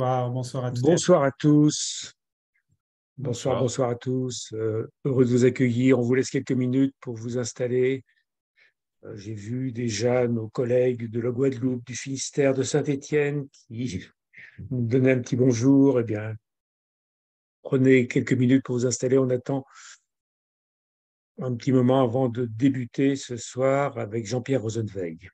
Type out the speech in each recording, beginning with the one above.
Bonsoir, à tous. Bonsoir à tous. Bonsoir, bonsoir, à tous. Euh, heureux de vous accueillir. On vous laisse quelques minutes pour vous installer. Euh, j'ai vu déjà nos collègues de la Guadeloupe, du Finistère, de Saint-Étienne qui nous donnaient un petit bonjour. Eh bien, prenez quelques minutes pour vous installer. On attend un petit moment avant de débuter ce soir avec Jean-Pierre Rosenweg.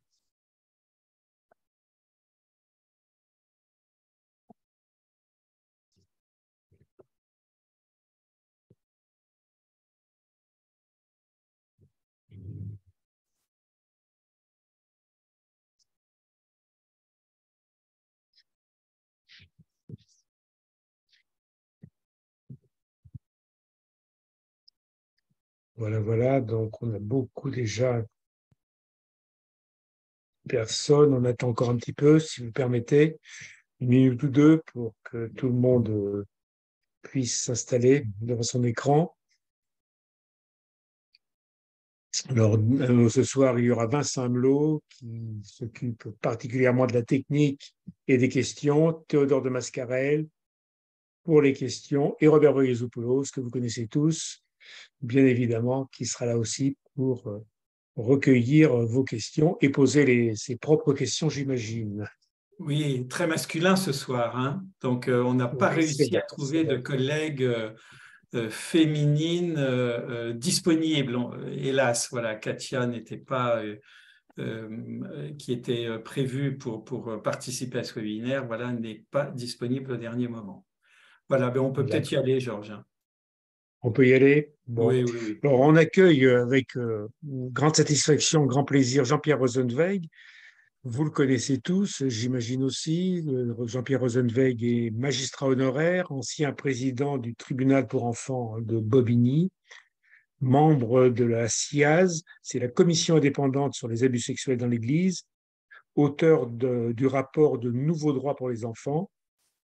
Voilà, voilà, donc on a beaucoup déjà personnes. On attend encore un petit peu, si vous permettez, une minute ou deux pour que tout le monde euh, puisse s'installer devant son écran. Alors, euh, ce soir, il y aura Vincent Melot qui s'occupe particulièrement de la technique et des questions, Théodore de Mascarel pour les questions et Robert Beuillezou-Poulos que vous connaissez tous, bien évidemment, qui sera là aussi pour euh, recueillir euh, vos questions et poser ses propres questions, j'imagine. Oui, très masculin ce soir. Hein. Donc, euh, on n'a pas réussi à trouver de collègues féminines disponibles, hélas. Voilà, Katia n'était pas. qui était prévue pour, participer à ce webinaire, voilà, n'est pas disponible au dernier moment. Voilà, mais ben, on peut peut-être y aller, Georges. Hein. On peut y aller oui, oui. Alors, on accueille euh, avec euh, grande satisfaction, grand plaisir Jean-Pierre Rosenweg. Vous le connaissez tous, j'imagine aussi. Euh, Jean-Pierre Rosenweg est magistrat honoraire, ancien président du tribunal pour enfants de Bobigny, membre de la CIAS, c'est la commission indépendante sur les abus sexuels dans l'Église, auteur du rapport de nouveaux droits pour les enfants,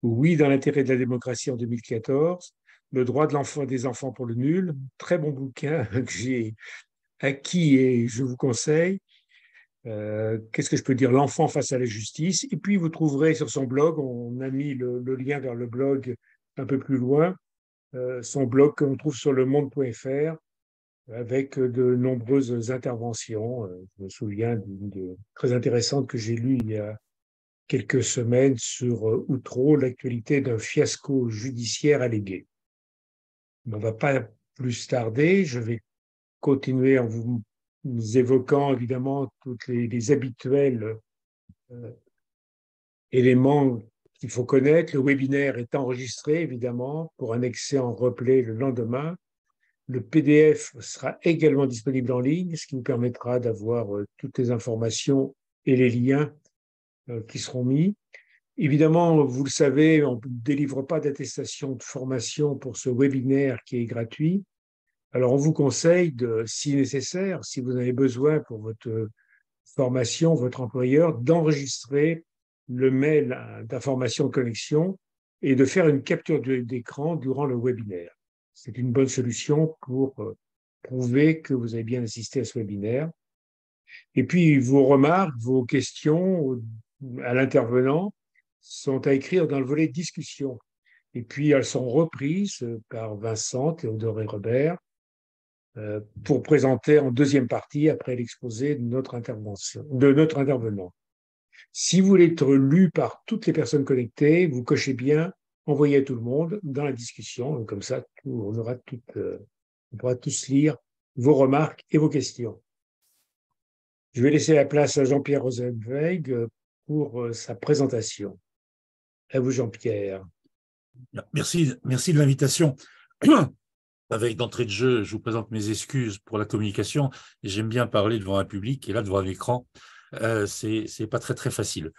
oui dans l'intérêt de la démocratie en 2014, le droit de l'enfant des enfants pour le nul, très bon bouquin que j'ai acquis et je vous conseille. Euh, qu'est-ce que je peux dire L'enfant face à la justice. Et puis vous trouverez sur son blog, on a mis le, lien vers le blog un peu plus loin, euh, son blog qu'on trouve sur le monde.fr avec de nombreuses interventions. Euh, je me souviens d'une très intéressante que j'ai lue il y a quelques semaines sur Outreau, l'actualité d'un fiasco judiciaire allégué on ne va pas plus tarder. Je vais continuer en vous évoquant évidemment tous les, habituels euh, éléments qu'il faut connaître. Le webinaire est enregistré évidemment pour un en replay le lendemain. Le PDF sera également disponible en ligne, ce qui vous permettra d'avoir euh, toutes les informations et les liens euh, qui seront mis. Évidemment, vous le savez, on ne délivre pas d'attestation de formation pour ce webinaire qui est gratuit. Alors, on vous conseille, de, si nécessaire, si vous avez besoin pour votre formation, votre employeur, d'enregistrer le mail d'information connexion et de faire une capture d'écran durant le webinaire. C'est une bonne solution pour euh, prouver que vous avez bien assisté à ce webinaire. Et puis, vos remarques, vos questions euh, à l'intervenant, sont à écrire dans le volet discussion. Et puis elles sont reprises par Vincent, Théodore et Robert euh, pour présenter en deuxième partie, après l'exposé de notre, intervention, de notre intervenant. Si vous voulez être lu par toutes les personnes connectées, vous cochez bien envoyez à tout le monde dans la discussion. Comme ça, on, aura tout, euh, on pourra tous lire vos remarques et vos questions. Je vais laisser la place à Jean-Pierre Rosenweg pour euh, sa présentation. À vous, Jean-Pierre. Merci, merci de l'invitation. Avec d'entrée de jeu, je vous présente mes excuses pour la communication. J'aime bien parler devant un public et là, devant un écran, euh, ce c'est pas très, très facile.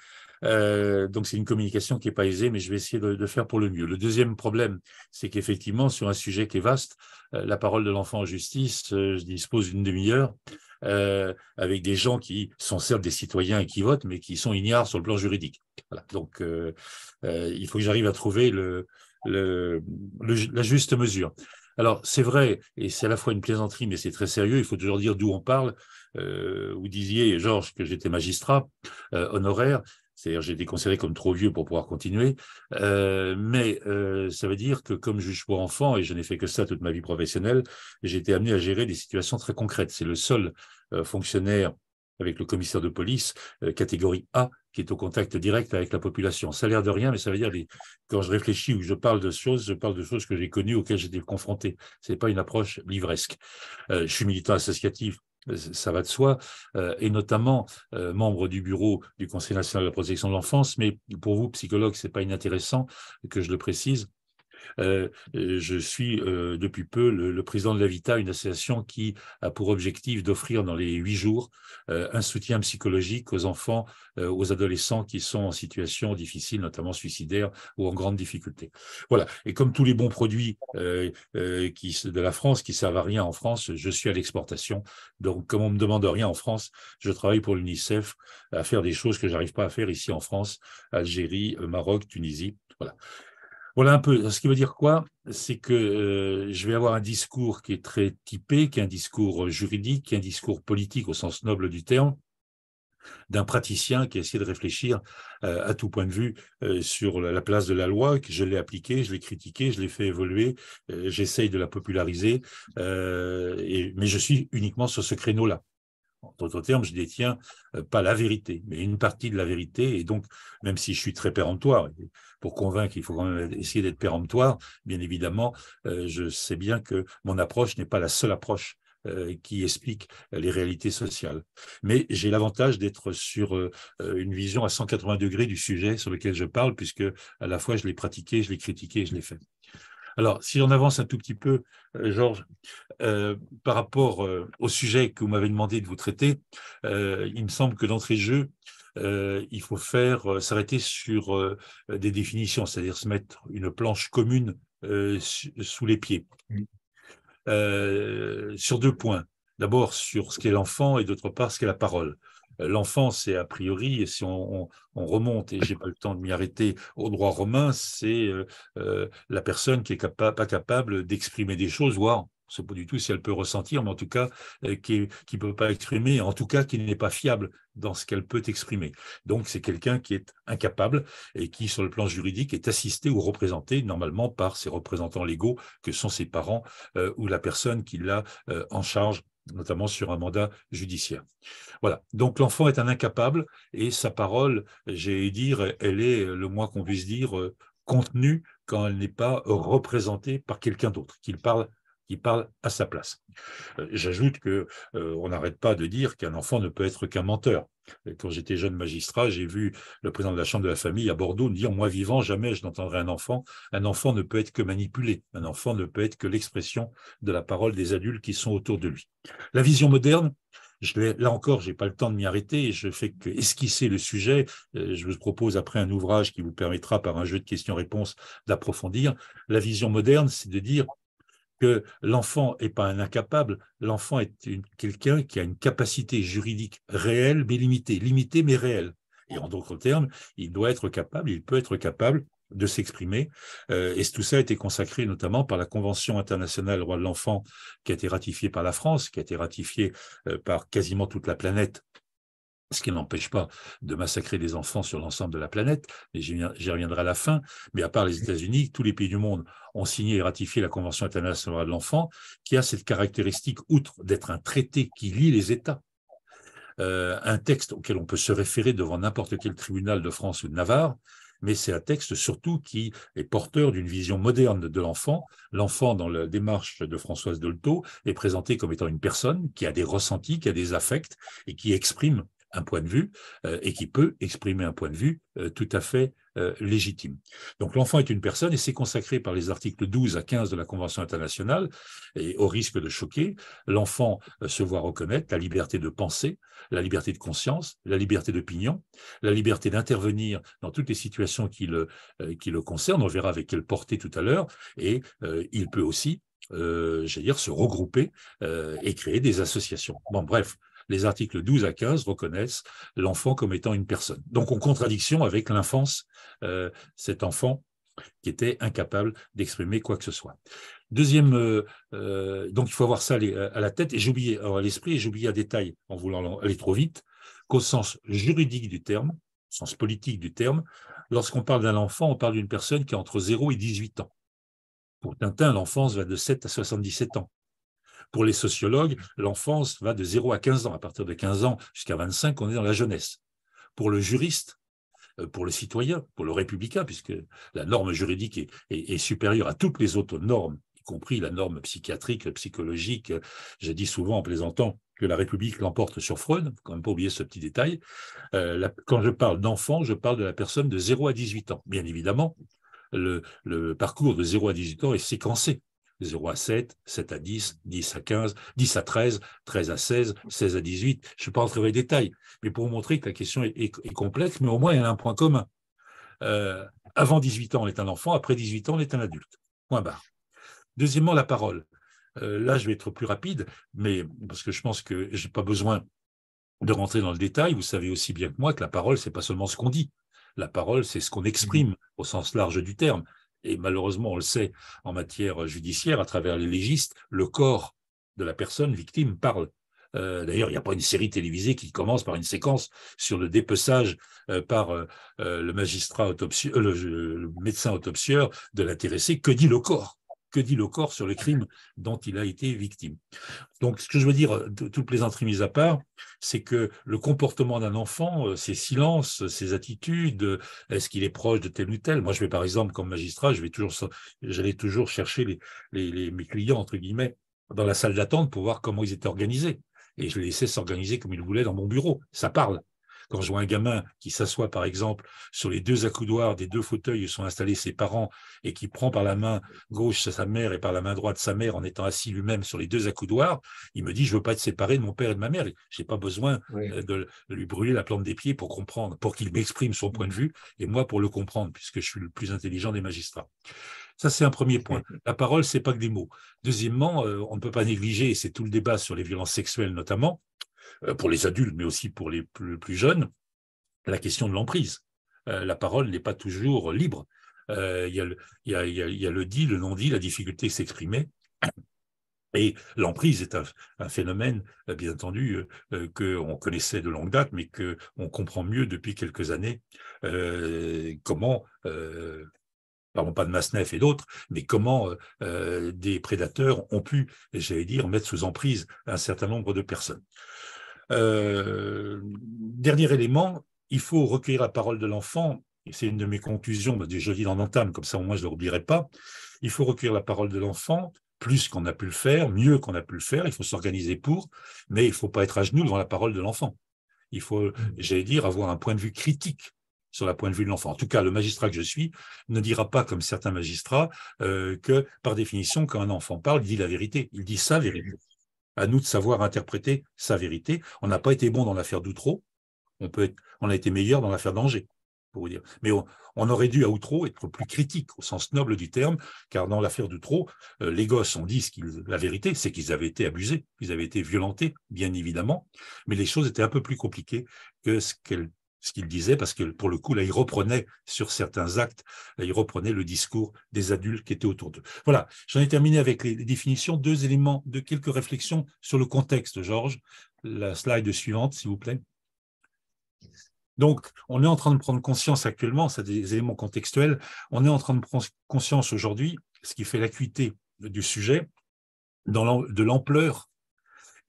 Euh, donc c'est une communication qui n'est pas aisée, mais je vais essayer de, faire pour le mieux. Le deuxième problème, c'est qu'effectivement, sur un sujet qui est vaste, euh, la parole de l'enfant en justice, euh, je dispose d'une demi-heure. avec des gens qui sont certes des citoyens et qui votent, mais qui sont ignares sur le plan juridique. Voilà. Donc, il faut que j'arrive à trouver le, le, la juste mesure. Alors, c'est vrai, et c'est à la fois une plaisanterie, mais c'est très sérieux, il faut toujours dire d'où on parle. Euh, vous disiez, Georges, que j'étais magistrat euh, honoraire c'est-à-dire j'ai été considéré comme trop vieux pour pouvoir continuer, euh, mais euh, ça veut dire que comme juge pour enfants, et je n'ai fait que ça toute ma vie professionnelle, j'ai été amené à gérer des situations très concrètes. C'est le seul euh, fonctionnaire avec le commissaire de police, catégorie A, qui est au contact direct avec la population. Ça a l'air de rien, mais ça veut dire que quand je réfléchis ou que je parle de choses, je parle de choses que j'ai connues, auxquelles j'étais confronté. Ce n'est pas une approche livresque. je suis militant associatif, euh, ça va de soi, euh, et notamment euh, membre du bureau du Conseil national de la protection de l'enfance, mais pour vous, psychologue, ce n'est pas inintéressant que je le précise, euh, euh, je suis euh, depuis peu le, président de l'Avita, une association qui a pour objectif d'offrir dans les huit jours un soutien psychologique aux enfants, aux adolescents qui sont en situation difficile, notamment suicidaire ou en grande difficulté. Voilà. Et comme tous les bons produits qui, de la France qui servent à rien en France, je suis à l'exportation. Donc, comme on me demande rien en France, je travaille pour l'UNICEF à faire des choses que j'arrive pas à faire ici en France, Algérie, Maroc, Tunisie. Voilà. Voilà un peu. Ce qui veut dire quoi C'est que euh, je vais avoir un discours qui est très typé, qui est un discours euh, juridique, qui est un discours politique au sens noble du terme, d'un praticien qui a essayé de réfléchir euh, à tout point de vue sur la place de la loi, que je l'ai appliquée, je l'ai critiquée, je l'ai fait évoluer, j'essaye de la populariser, et, mais je suis uniquement sur ce créneau-là d'autres termes, je détiens euh, pas la vérité, mais une partie de la vérité. Et donc, même si je suis très péremptoire, pour convaincre, il faut quand même essayer d'être péremptoire, bien évidemment, euh, je sais bien que mon approche n'est pas la seule approche euh, qui explique les réalités sociales. Mais j'ai l'avantage d'être sur une vision à 180 degrés du sujet sur lequel je parle, puisque à la fois je l'ai pratiqué, je l'ai critiqué, je l'ai fait. Alors, si on avance un tout petit peu, euh, Georges, euh, par rapport euh, au sujet que vous m'avez demandé de vous traiter, il me semble que d'entrée de jeu, il faut faire s'arrêter sur des définitions, c'est-à-dire se mettre une planche commune sous les pieds. sur deux points. D'abord sur ce qu'est l'enfant et d'autre part ce qu'est la parole l'enfant, c'est a priori, et si on, remonte, et j'ai pas le temps de m'y arrêter, au droit romain, c'est euh, euh, la personne qui est pas capable d'exprimer des choses, voire on sait pas du tout si elle peut ressentir, mais en tout cas, euh, qui ne peut pas exprimer, en tout cas, qui n'est pas fiable dans ce qu'elle peut exprimer. Donc, c'est quelqu'un qui est incapable et qui, sur le plan juridique, est assisté ou représenté normalement par ses représentants légaux, que sont ses parents ou la personne qui l'a en charge notamment sur un mandat judiciaire. Voilà, donc l'enfant est un incapable et sa parole, j'ai dire, elle est le moins qu'on puisse dire euh, contenue quand elle n'est pas représentée par quelqu'un d'autre, qu'il parle qui parle à sa place. Euh, j'ajoute que euh, on n'arrête pas de dire qu'un enfant ne peut être qu'un menteur. Quand j'étais jeune magistrat, j'ai vu le président de la Chambre de la famille à Bordeaux dire Moi vivant, jamais je n'entendrai un enfant. Un enfant ne peut être que manipulé. Un enfant ne peut être que l'expression de la parole des adultes qui sont autour de lui. La vision moderne, là encore, je n'ai pas le temps de m'y arrêter je fais qu'esquisser le sujet. Euh, je vous propose après un ouvrage qui vous permettra, par un jeu de questions-réponses, d'approfondir. La vision moderne, c'est de dire que l'enfant n'est pas un incapable, l'enfant est quelqu'un qui a une capacité juridique réelle mais limitée, limitée mais réelle. Et en d'autres termes, il doit être capable, il peut être capable de s'exprimer. Euh, et tout ça a été consacré notamment par la Convention internationale droits de l'enfant qui a été ratifiée par la France, qui a été ratifiée euh, par quasiment toute la planète ce qui n'empêche pas de massacrer des enfants sur l'ensemble de la planète, mais j'y reviendrai à la fin, mais à part les États-Unis, tous les pays du monde ont signé et ratifié la Convention internationale de l'enfant, qui a cette caractéristique, outre d'être un traité qui lie les États, euh, un texte auquel on peut se référer devant n'importe quel tribunal de France ou de Navarre, mais c'est un texte surtout qui est porteur d'une vision moderne de l'enfant. L'enfant, dans la démarche de Françoise Dolto, est présenté comme étant une personne qui a des ressentis, qui a des affects et qui exprime un point de vue euh, et qui peut exprimer un point de vue euh, tout à fait euh, légitime. Donc l'enfant est une personne et c'est consacré par les articles 12 à 15 de la Convention internationale et au risque de choquer, l'enfant se voit reconnaître la liberté de penser, la liberté de conscience, la liberté d'opinion, la liberté d'intervenir dans toutes les situations qui le, qui le concernent, on verra avec quelle portée tout à l'heure, et il peut aussi j'allais dire, se regrouper et créer des associations. Bon, bref, les articles 12 à 15 reconnaissent l'enfant comme étant une personne. Donc en contradiction avec l'enfance, euh, cet enfant qui était incapable d'exprimer quoi que ce soit. Deuxième, euh, euh, donc il faut avoir ça à la tête, et j'oubliais à l'esprit, et j'oubliais un détail en voulant aller trop vite, qu'au sens juridique du terme, au sens politique du terme, lorsqu'on parle d'un enfant, on parle d'une personne qui a entre 0 et 18 ans. Pour Tintin, l'enfance va de 7 à 77 ans. Pour les sociologues, l'enfance va de 0 à 15 ans. À partir de 15 ans jusqu'à 25, on est dans la jeunesse. Pour le juriste, euh, pour le citoyen, pour le républicain, puisque la norme juridique est, supérieure à toutes les autres normes, y compris la norme psychiatrique, psychologique. J'ai dit souvent en plaisantant que la République l'emporte sur Freud, faut quand même pas oublier ce petit détail. Euh, quand je parle d'enfant, je parle de la personne de 0 à 18 ans. Bien évidemment, le, parcours de 0 à 18 ans est séquencé. 0 à 7, 7 à 10, 10 à 15, 10 à 13, 13 à 16, 16 à 18. Je ne vais pas rentrer dans les détails, mais pour vous montrer que la question est, complexe, mais au moins elle a un point commun. Euh, avant 18 ans, on est un enfant, après 18 ans, on est un adulte. Point barre. Deuxièmement, la parole. Euh, là, je vais être plus rapide, mais parce que je pense que je n'ai pas besoin de rentrer dans le détail. Vous savez aussi bien que moi que la parole, n'est pas seulement ce qu'on dit. La parole, c'est ce qu'on mmh exprime au sens large du terme et malheureusement on le sait en matière judiciaire, à travers les légistes, le corps de la personne victime parle. Euh, d'ailleurs, il n'y a pas une série télévisée qui commence par une séquence sur le dépeçage euh, par euh, le magistrat autopsie, le, médecin autopsieur de l'intéressé. Que dit le corps que dit le corps sur le crime dont il a été victime. Donc, ce que je veux dire, toutes plaisanterie mise à part, c'est que le comportement d'un enfant, euh, ses silences, ses attitudes, euh, est-ce qu'il est proche de tel ou tel Moi, je vais par exemple, comme magistrat, je vais toujours, j'allais toujours chercher mes clients entre guillemets dans la salle d'attente pour voir comment ils étaient organisés, et je les laissais s'organiser comme ils voulaient dans mon bureau. Ça parle. Quand je vois un gamin qui s'assoit, par exemple, sur les deux accoudoirs des deux fauteuils où sont installés ses parents et qui prend par la main gauche sa mère et par la main droite sa mère en étant assis lui-même sur les deux accoudoirs, il me dit, je veux pas être séparé de mon père et de ma mère. J'ai pas besoin euh, de lui brûler la plante des pieds pour comprendre, pour qu'il m'exprime son point de vue et moi pour le comprendre puisque je suis le plus intelligent des magistrats. Ça, c'est un premier point. La parole, c'est pas que des mots. Deuxièmement, euh, on ne peut pas négliger, et c'est tout le débat sur les violences sexuelles notamment, euh, pour les adultes, mais aussi pour les plus, jeunes, la question de l'emprise. Euh, la parole n'est pas toujours libre. Il euh, y, a le, dit, le non-dit, la difficulté de s'exprimer. Et l'emprise est un, phénomène, bien entendu, qu'on connaissait de longue date, mais qu'on comprend mieux depuis quelques années comment, parlons pas de Masnef et d'autres, mais comment des prédateurs ont pu, j'allais dire, mettre sous emprise un certain nombre de personnes. Euh, dernier élément, il faut recueillir la parole de l'enfant. C'est une de mes conclusions, bah, je dis dans l'entame, comme ça au moins je ne l'oublierai pas. Il faut recueillir la parole de l'enfant, plus qu'on a pu le faire, mieux qu'on a pu le faire. Il faut s'organiser pour, mais il ne faut pas être à genoux devant la parole de l'enfant. Il faut, mm. j'allais dire, avoir un point de vue critique sur la point de vue de l'enfant. En tout cas, le magistrat que je suis ne dira pas, comme certains magistrats, euh, que par définition, quand un enfant parle, il dit la vérité, il dit sa vérité à nous de savoir interpréter sa vérité. On n'a pas été bon dans l'affaire d'Outreau, on, peut on a été meilleur dans l'affaire d'Angers, pour vous dire. Mais on, aurait dû à Outreau être plus critique au sens noble du terme, car dans l'affaire d'Outreau, euh, les gosses ont dit ce la vérité, c'est qu'ils avaient été abusés, ils avaient été violentés, bien évidemment, mais les choses étaient un peu plus compliquées que ce qu'elles ce qu'il disait, parce que pour le coup, là, il reprenait sur certains actes, il reprenait le discours des adultes qui étaient autour d'eux. Voilà, j'en ai terminé avec les définitions, deux éléments, de quelques réflexions sur le contexte, Georges. La slide suivante, s'il vous plaît. Donc, on est en train de prendre conscience actuellement, c'est des éléments contextuels, on est en train de prendre conscience aujourd'hui, ce qui fait l'acuité du sujet, dans de l'ampleur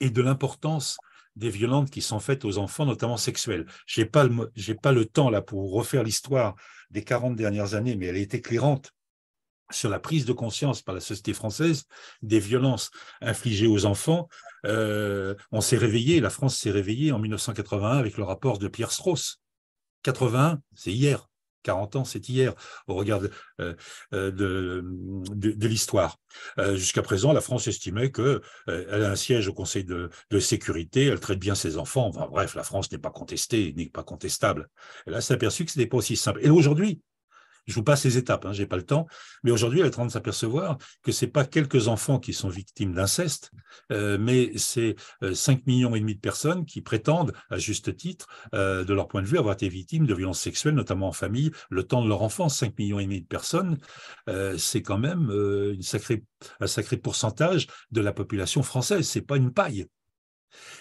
et de l'importance des violences qui sont faites aux enfants, notamment sexuelles. Je n'ai pas, le, pas le temps là pour refaire l'histoire des 40 dernières années, mais elle est éclairante sur la prise de conscience par la société française des violences infligées aux enfants. Euh, on s'est réveillé, la France s'est réveillée en 1981 avec le rapport de Pierre Strauss. 81, c'est hier. 40 ans, c'est hier au regard de, euh, euh, l'histoire. Euh, jusqu'à présent, la France estimait qu'elle a un siège au Conseil de, sécurité, elle traite bien ses enfants. Enfin, bref, la France n'est pas contestée, n'est pas contestable. Elle là, s'est aperçu que ce n'était pas aussi simple. Et aujourd'hui, je vous passe les étapes, hein, je n'ai pas le temps. Mais aujourd'hui, elle est en train de s'apercevoir que ce n'est pas quelques enfants qui sont victimes d'inceste, euh, mais c'est 5,5 euh, millions et demi de personnes qui prétendent, à juste titre, euh, de leur point de vue, avoir été victimes de violences sexuelles, notamment en famille, le temps de leur enfance. 5,5 millions et demi de personnes, c'est quand même un sacré pourcentage de la population française. Ce n'est pas une paille.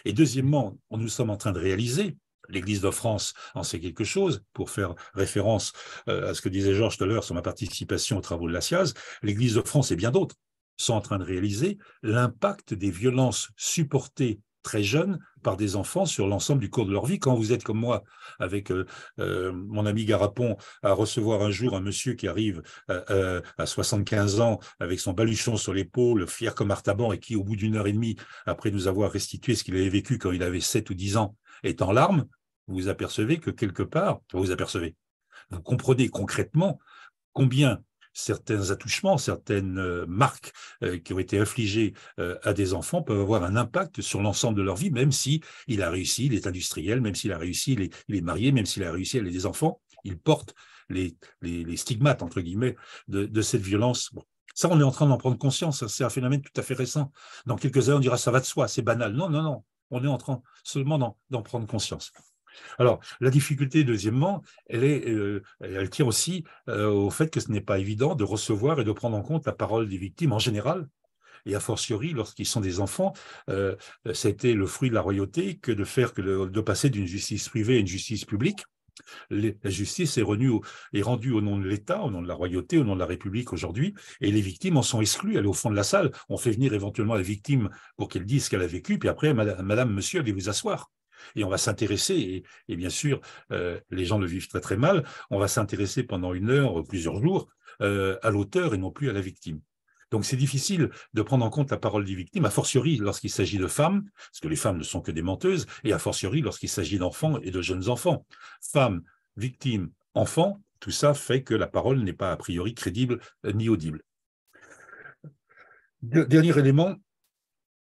Et deuxièmement, nous sommes en train de réaliser l'Église de France en sait quelque chose, pour faire référence euh, à ce que disait Georges tout à l'heure sur ma participation aux travaux de la SIAZ, l'Église de France et bien d'autres sont en train de réaliser l'impact des violences supportées très jeunes par des enfants sur l'ensemble du cours de leur vie. Quand vous êtes comme moi, avec euh, euh, mon ami Garapon, à recevoir un jour un monsieur qui arrive à 75 ans avec son baluchon sur l'épaule, fier comme Artaban, et qui, au bout d'une heure et demie, après nous avoir restitué ce qu'il avait vécu quand il avait 7 ou 10 ans, est en larmes, vous apercevez que quelque part, vous apercevez, vous comprenez concrètement combien certains attouchements, certaines euh, marques euh, qui ont été infligées euh, à des enfants peuvent avoir un impact sur l'ensemble de leur vie, même s'il a réussi, il est industriel, même s'il a réussi, il est, marié, même s'il a réussi, à aller des enfants, il porte les, les, stigmates, entre guillemets, de, cette violence. Ça, on est en train d'en prendre conscience. Hein, c'est un phénomène tout à fait récent. Dans quelques années, on dira ça va de soi, c'est banal. Non, non, non. On est en train seulement d'en prendre conscience. Alors, la difficulté, deuxièmement, elle, est, euh, elle tient aussi euh, au fait que ce n'est pas évident de recevoir et de prendre en compte la parole des victimes en général, et a fortiori lorsqu'ils sont des enfants, c'était euh, ça le fruit de la royauté que de faire que de passer d'une justice privée à une justice publique. la justice est, rendue au nom de l'État, au nom de la royauté, au nom de la République aujourd'hui, et les victimes en sont exclues. Elle est au fond de la salle. On fait venir éventuellement la victime pour qu'elle dise ce qu'elle a vécu, puis après, madame, monsieur, allez vous asseoir. Et on va s'intéresser, et, bien sûr, euh, les gens le vivent très très mal, on va s'intéresser pendant une heure, plusieurs jours, euh, à l'auteur et non plus à la victime. Donc c'est difficile de prendre en compte la parole du victime, a fortiori lorsqu'il s'agit de femmes, parce que les femmes ne sont que des menteuses, et a fortiori lorsqu'il s'agit d'enfants et de jeunes enfants. Femmes, victimes, enfants, tout ça fait que la parole n'est pas a priori crédible euh, ni audible. Dernier élément,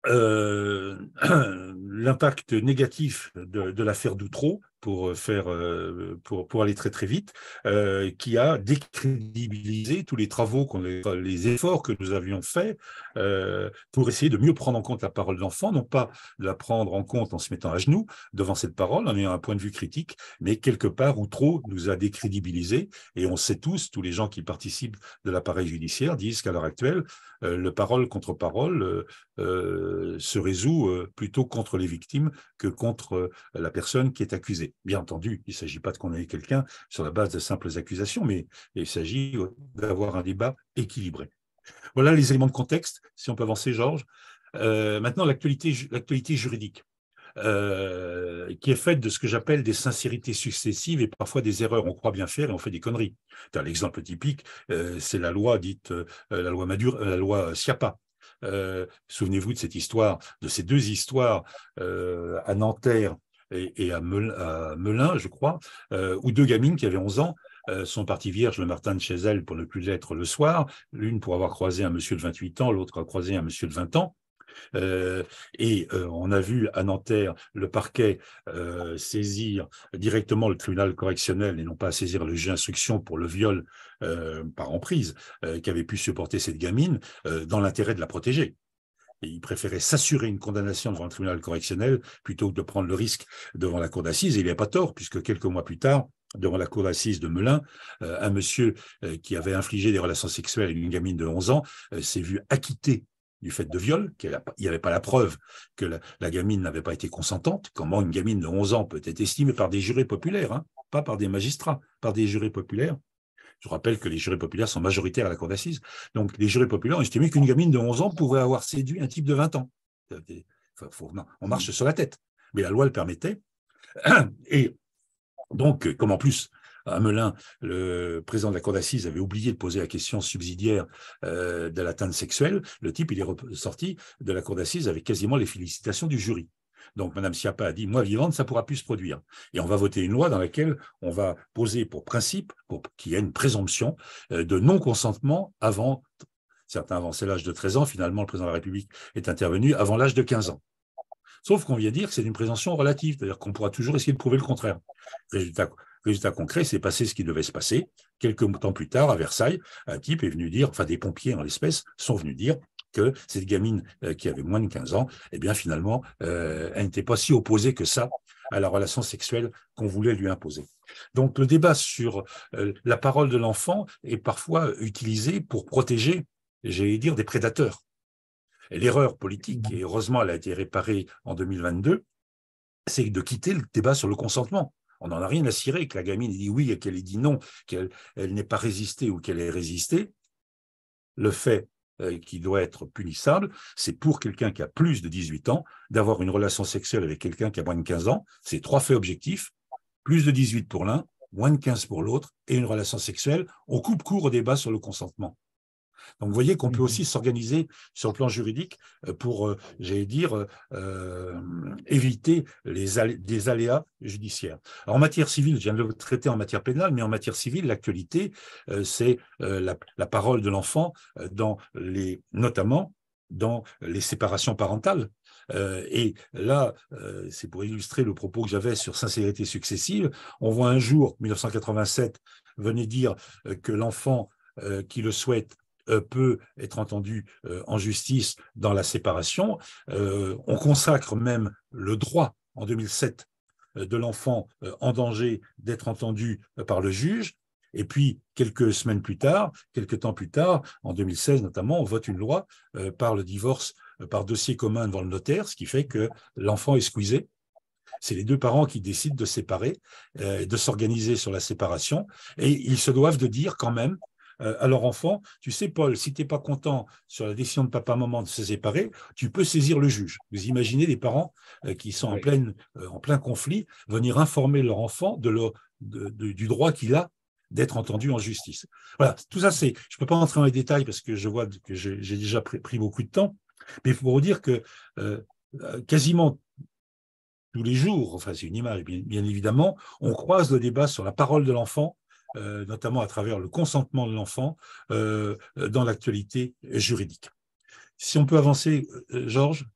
euh, l'impact négatif de, l'affaire Doutreau pour euh, faire euh, pour, pour aller très très vite, euh, qui a décrédibilisé tous les travaux, qu'on les efforts que nous avions faits pour essayer de mieux prendre en compte la parole d'enfant, non pas la prendre en compte en se mettant à genoux devant cette parole, en ayant un point de vue critique, mais quelque part ou trop nous a décrédibilisé. Et on sait tous, tous les gens qui participent de l'appareil judiciaire disent qu'à l'heure actuelle, le parole contre parole se résout plutôt contre les victimes que contre la personne qui est accusée. Bien entendu, il ne s'agit pas de condamner quelqu'un sur la base de simples accusations, mais il s'agit d'avoir un débat équilibré. Voilà les éléments de contexte, si on peut avancer, Georges. Euh, maintenant, l'actualité juridique. Euh, qui est faite de ce que j'appelle des sincérités successives et parfois des erreurs. On croit bien faire et on fait des conneries. L'exemple typique, euh, c'est la loi dite la loi Madure, la loi Siapa. Souvenez-vous de cette histoire, de ces deux histoires à Nanterre et, à, Melun, je crois, euh, où deux gamines qui avaient 11 ans euh, sont parties vierges le matin de chez elles pour ne plus l'être le soir, l'une pour avoir croisé un monsieur de 28 ans, l'autre a croisé un monsieur de 20 ans. Euh, et on a vu à Nanterre le parquet saisir directement le tribunal correctionnel et non pas saisir le juge d'instruction pour le viol par emprise avait pu supporter cette gamine dans l'intérêt de la protéger il préférait s'assurer une condamnation devant le tribunal correctionnel plutôt que de prendre le risque devant la cour d'assises. Et il n'y a pas tort, puisque quelques mois plus tard, devant la cour d'assises de Melun, euh, un monsieur euh, qui avait infligé des relations sexuelles à une gamine de 11 ans euh, s'est vu acquitté du fait de viol, qu'il n'y avait pas la preuve que la, gamine n'avait pas été consentante. Comment une gamine de 11 ans peut être estimée par des jurés populaires, hein, pas par des magistrats, par des jurés populaires je rappelle que les jurés populaires sont majoritaires à la cour d'assises. Donc, les jurés populaires ont estimé qu'une gamine de 11 ans pourrait avoir séduit un type de 20 ans. on marche sur la tête. Mais la loi le permettait. Et donc, comme en plus, à Melun, le président de la cour d'assises avait oublié de poser la question subsidiaire euh, de l'atteinte sexuelle, le type, il est sorti de la cour d'assises avec quasiment les félicitations du jury. Donc, Mme Schiappa a dit, moi vivante, ça ne pourra plus se produire. Et on va voter une loi dans laquelle on va poser pour principe qu'il y a une présomption euh, de non-consentement avant, certains avancent l'âge de 13 ans, finalement, le président de la République est intervenu avant l'âge de 15 ans. Sauf qu'on vient dire que c'est une présomption relative, c'est-à-dire qu'on pourra toujours essayer de prouver le contraire. résultat concret, c'est passé ce qui devait se passer. Quelques temps plus tard, à Versailles, un type est venu dire, enfin des pompiers en l'espèce, sont venus dire, que cette gamine euh, qui avait moins de 15 ans, eh bien finalement, euh, elle n'était pas si opposée que ça à la relation sexuelle qu'on voulait lui imposer. Donc le débat sur euh, la parole de l'enfant est parfois utilisé pour protéger, j'allais dire, des prédateurs. L'erreur politique, et heureusement elle a été réparée en 2022, c'est de quitter le débat sur le consentement. On n'en a rien à cirer que la gamine dit oui et qu'elle ait dit non, qu'elle n'ait pas résisté ou qu'elle ait résisté. Le fait euh, qui doit être punissable, c'est pour quelqu'un qui a plus de 18 ans d'avoir une relation sexuelle avec quelqu'un qui a moins de 15 ans. C'est trois faits objectifs, plus de 18 pour l'un, moins de 15 pour l'autre, et une relation sexuelle. On coupe court au débat sur le consentement. Donc vous voyez qu'on peut mhm. aussi s'organiser sur le plan juridique euh, pour, euh, j'allais dire, euh, éviter les des aléas judiciaires. en matière civile, je viens de le traiter en matière pénale, mais en matière civile, l'actualité, c'est la, parole de l'enfant dans les, notamment dans les séparations parentales. et là, c'est pour illustrer le propos que j'avais sur sincérité successive. On voit un jour, 1987, venait dire que l'enfant qui le souhaite euh, peut être entendu euh, en justice dans la séparation. Euh, on consacre même le droit en 2007 de l'enfant en danger d'être entendu par le juge. Et puis, quelques semaines plus tard, quelques temps plus tard, en 2016 notamment, on vote une loi par le divorce par dossier commun devant le notaire, ce qui fait que l'enfant est squeezé. C'est les deux parents qui décident de séparer, de s'organiser sur la séparation, et ils se doivent de dire quand même euh, à leur enfant, tu sais, Paul, si tu n'es pas content sur la décision de papa-maman de se séparer, tu peux saisir le juge. Vous imaginez des parents euh, qui sont en, pleine, euh, en plein conflit venir informer leur enfant de leur, du droit qu'il a d'être entendu en justice. Voilà, tout ça, c'est. Je ne peux pas entrer dans les détails parce que je vois que j'ai déjà pris beaucoup de temps, mais faut vous dire que quasiment tous les jours, enfin c'est une image bien, évidemment, on croise le débat sur la parole de l'enfant euh, notamment à travers le consentement de l'enfant, euh, dans l'actualité juridique. Si on peut avancer, euh, Georges.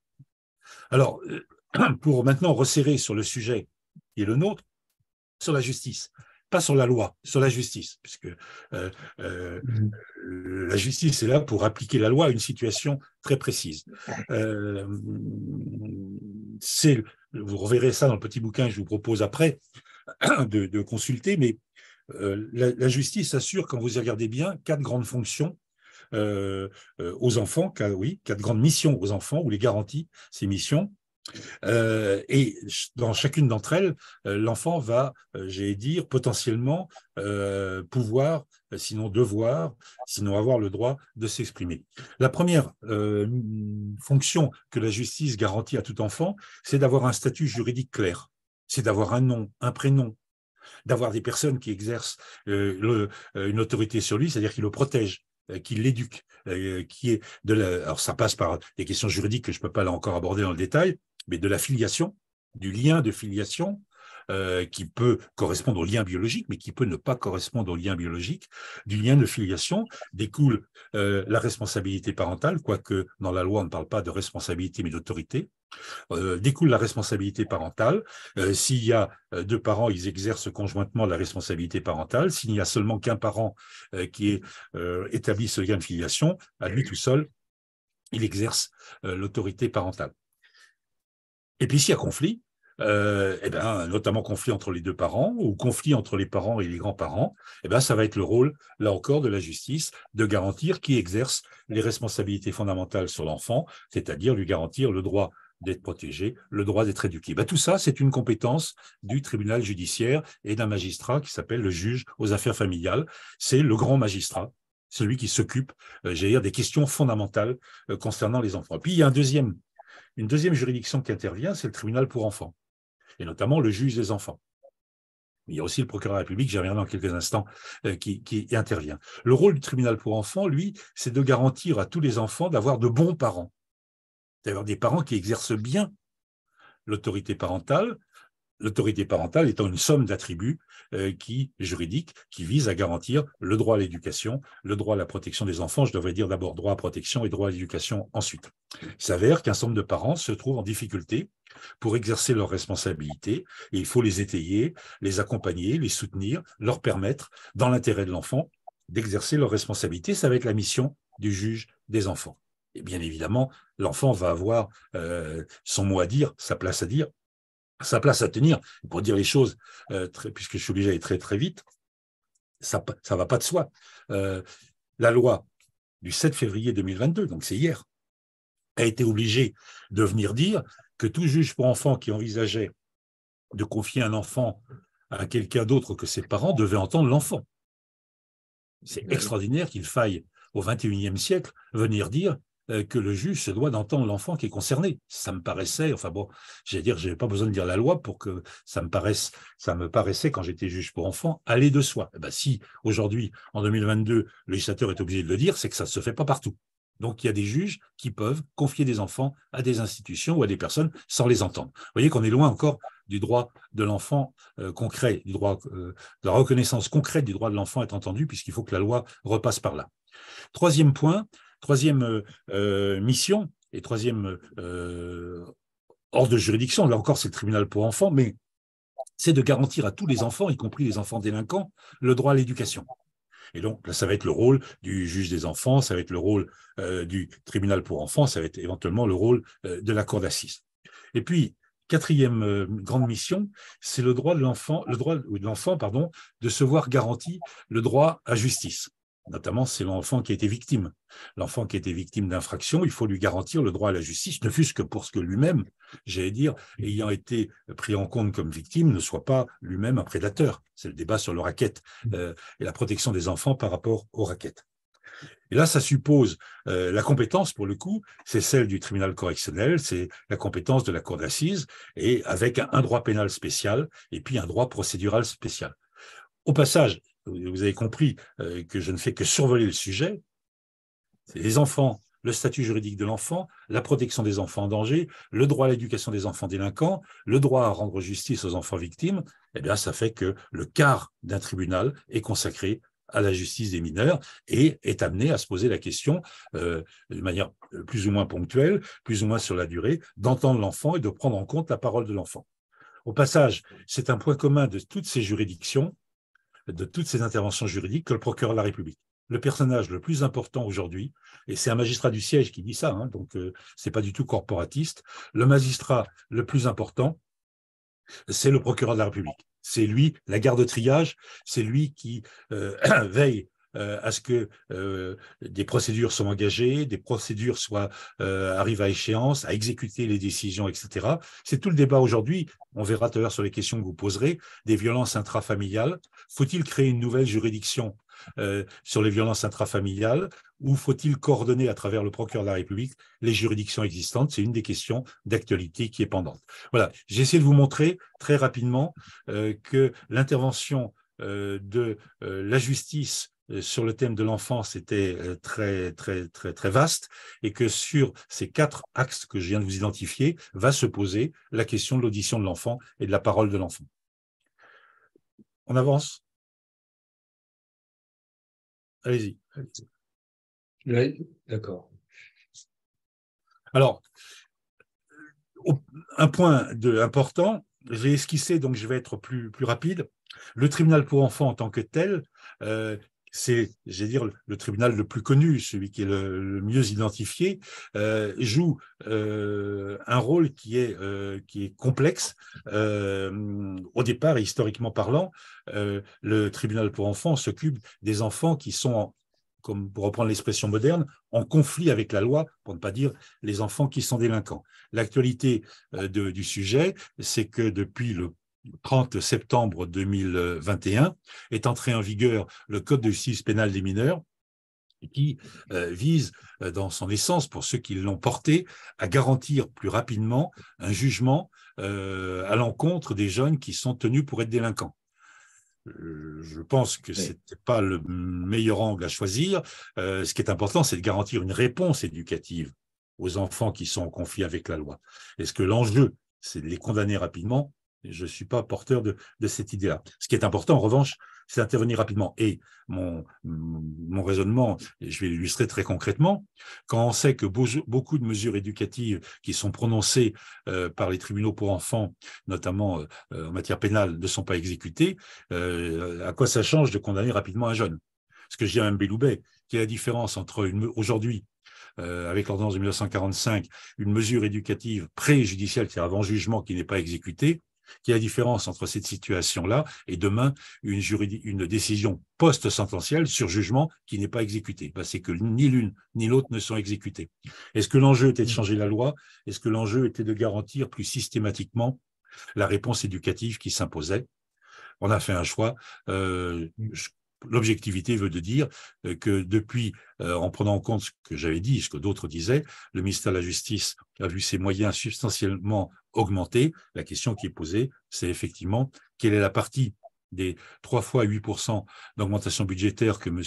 Alors, pour maintenant resserrer sur le sujet qui est le nôtre, sur la justice, pas sur la loi, sur la justice, puisque la justice est là pour appliquer la loi à une situation très précise. vous reverrez ça dans le petit bouquin que je vous propose après de, de consulter, mais euh, la, justice assure, quand vous y regardez bien, quatre grandes fonctions euh, euh, aux enfants, quatre, oui, quatre grandes missions aux enfants, ou les garanties, ces missions. et dans chacune d'entre elles, l'enfant va, j'ai dire, potentiellement pouvoir, sinon devoir, sinon avoir le droit de s'exprimer. La première fonction que la justice garantit à tout enfant, c'est d'avoir un statut juridique clair. C'est d'avoir un nom, un prénom, d'avoir des personnes qui exercent euh, euh, une autorité sur lui, c'est-à-dire qui le protègent euh, qui l'éduque, qui est de la... alors ça passe par des questions juridiques que je ne peux pas encore aborder dans le détail, mais de la filiation, du lien de filiation qui peut correspondre au lien biologique, mais qui peut ne pas correspondre au lien biologique. Du lien de filiation découle la responsabilité parentale, quoique dans la loi on ne parle pas de responsabilité mais d'autorité. Euh, découle la responsabilité parentale. Euh, s'il y a euh, deux parents, ils exercent conjointement la responsabilité parentale. S'il n'y a seulement qu'un parent qui établit ce lien de filiation, à lui tout seul, il exerce l'autorité parentale. Et puis s'il y a conflit, eh ben, notamment conflit entre les deux parents ou conflit entre les parents et les grands-parents, eh ben, ça va être le rôle, là encore, de la justice de garantir qui exerce les responsabilités fondamentales sur l'enfant, c'est-à-dire lui garantir le droit d'être protégé, le droit d'être éduqué. Ben, tout ça, c'est une compétence du tribunal judiciaire et d'un magistrat qui s'appelle le juge aux affaires familiales. C'est le grand magistrat, celui qui s'occupe, euh, dire, des questions fondamentales euh, concernant les enfants. Puis il y a un deuxième, une deuxième juridiction qui intervient, c'est le tribunal pour enfants, et notamment le juge des enfants. Il y a aussi le procureur de la République, j'y reviendrai dans quelques instants, euh, qui intervient. Le rôle du tribunal pour enfants, lui, c'est de garantir à tous les enfants d'avoir de bons parents d'avoir des parents qui exercent bien l'autorité parentale, l'autorité parentale étant une somme d'attributs euh, juridiques qui vise à garantir le droit à l'éducation, le droit à la protection des enfants, je devrais dire d'abord droit à protection et droit à l'éducation ensuite. Il s'avère qu'un certain nombre de parents se trouvent en difficulté pour exercer leurs responsabilités et il faut les étayer, les accompagner, les soutenir, leur permettre, dans l'intérêt de l'enfant, d'exercer leurs responsabilités. Ça va être la mission du juge des enfants. Et bien évidemment, l'enfant va avoir euh, son mot à dire, sa place à dire, sa place à tenir. Pour dire les choses, euh, puisque je suis obligé d'aller très très vite, ça ne va pas de soi. Euh, la loi du 7 février 2022, donc c'est hier, a été obligée de venir dire que tout juge pour enfant qui envisageait de confier un enfant à quelqu'un d'autre que ses parents devait entendre l'enfant. C'est extraordinaire qu'il faille, au XXIe siècle, venir dire euh, que le juge se doit d'entendre l'enfant qui est concerné. Ça me paraissait, enfin bon, j'allais dire, j'avais pas besoin de dire la loi pour que ça me paraisse, ça me paraissait quand j'étais juge pour enfants, aller de soi. Eh ben, si aujourd'hui, en 2022, le législateur est obligé de le dire, c'est que ça ne se fait pas partout. Donc il y a des juges qui peuvent confier des enfants à des institutions ou à des personnes sans les entendre. Vous voyez qu'on est loin encore du droit de l'enfant euh, concret, du droit euh, de la reconnaissance concrète du droit de l'enfant est entendu, puisqu'il faut que la loi repasse par là. Troisième point, Troisième euh, mission et troisième hors euh, de juridiction, là encore c'est le tribunal pour enfants, mais c'est de garantir à tous les enfants, y compris les enfants délinquants, le droit à l'éducation. Et donc, là, ça va être le rôle du juge des enfants, ça va être le rôle euh, du tribunal pour enfants, ça va être éventuellement le rôle de la cour d'assises. Et puis, quatrième grande mission, c'est le droit de l'enfant, le droit de l'enfant, pardon, de se voir garanti le droit à justice notamment c'est l'enfant qui a été victime. L'enfant qui a été victime d'infraction, il faut lui garantir le droit à la justice, ne fût-ce que pour ce que lui-même, j'allais dire, ayant été pris en compte comme victime, ne soit pas lui-même un prédateur. C'est le débat sur le racket mm. euh, et la protection des enfants par rapport au racket. Et là, ça suppose euh, la compétence, pour le coup, c'est celle du tribunal correctionnel, c'est la compétence de la cour d'assises, et avec un droit pénal spécial et puis un droit procédural spécial. Au passage, vous avez compris euh, que je ne fais que survoler le sujet, les enfants, le statut juridique de l'enfant, la protection des enfants en danger, le droit à l'éducation des enfants délinquants, le droit à rendre justice aux enfants victimes, eh bien, ça fait que le quart d'un tribunal est consacré à la justice des mineurs et est amené à se poser la question, euh, de manière plus ou moins ponctuelle, plus ou moins sur la durée, d'entendre l'enfant et de prendre en compte la parole de l'enfant. Au passage, c'est un point commun de toutes ces juridictions, de toutes ces interventions juridiques que le procureur de la République. Le personnage le plus important aujourd'hui, et c'est un magistrat du siège qui dit ça, hein, donc ce euh, c'est pas du tout corporatiste, le magistrat le plus important, c'est le procureur de la République. C'est lui, la garde de triage, c'est lui qui euh, veille euh, à ce que euh, des procédures soient engagées, des procédures soient euh, arrivent à échéance, à exécuter les décisions, etc. C'est tout le débat aujourd'hui. On verra tout à l'heure sur les questions que vous poserez des violences intrafamiliales. Faut-il créer une nouvelle juridiction sur les violences intrafamiliales ou faut-il coordonner à travers le procureur de la République les juridictions existantes C'est une des questions d'actualité qui est pendante. Voilà, j'ai essayé de vous montrer très rapidement que l'intervention de la justice euh, sur le thème de l'enfant, était euh, très, très, très, très vaste et que sur ces quatre axes que je viens de vous identifier, va se poser la question de l'audition de l'enfant et de la parole de l'enfant. On avance Allez-y. oui, d'accord. Alors, un point de, important, j'ai esquissé, donc je vais être plus, plus rapide. Le tribunal pour enfants en tant que tel, euh, c'est, j'ai dire, le tribunal le plus connu, celui qui est le, mieux identifié, euh, joue euh, un rôle qui est, euh, qui est complexe. au départ, historiquement parlant, le tribunal pour enfants s'occupe des enfants qui sont comme pour reprendre l'expression moderne, en conflit avec la loi, pour ne pas dire les enfants qui sont délinquants. L'actualité du sujet, c'est que depuis le 30 septembre 2021 est entré en vigueur le Code de justice pénale des mineurs qui euh, vise euh, dans son essence, pour ceux qui l'ont porté, à garantir plus rapidement un jugement euh, à l'encontre des jeunes qui sont tenus pour être délinquants je pense que ce n'est pas le meilleur angle à choisir. ce qui est important, c'est de garantir une réponse éducative aux enfants qui sont en conflit avec la loi. Est-ce que l'enjeu, c'est de les condamner rapidement je ne suis pas porteur de, cette idée-là. Ce qui est important, en revanche, c'est d'intervenir rapidement. Et mon, raisonnement, je vais l'illustrer très concrètement, quand on sait que beaucoup de mesures éducatives qui sont prononcées euh, par les tribunaux pour enfants, notamment euh, euh, en matière pénale, ne sont pas exécutées, à quoi ça change de condamner rapidement un jeune Ce que je dis à M. Belloubet, quelle est la différence entre aujourd'hui avec l'ordonnance de 1945, une mesure éducative préjudicielle, c'est-à-dire avant jugement qui n'est pas exécutée, quelle est la différence entre cette situation-là et demain une, une décision post-sententielle sur jugement qui n'est pas exécutée Parce bah, que ni l'une ni l'autre ne sont exécutées. Est-ce que l'enjeu était de changer la loi Est-ce que l'enjeu était de garantir plus systématiquement la réponse éducative qui s'imposait on a fait un choix. Euh, L'objectivité veut de dire euh, que depuis, euh, en prenant en compte ce que j'avais dit, ce que d'autres disaient, le ministère de la Justice a vu ses moyens substantiellement augmenter. La question qui est posée, c'est effectivement quelle est la partie des 3 fois 8% d'augmentation budgétaire que M.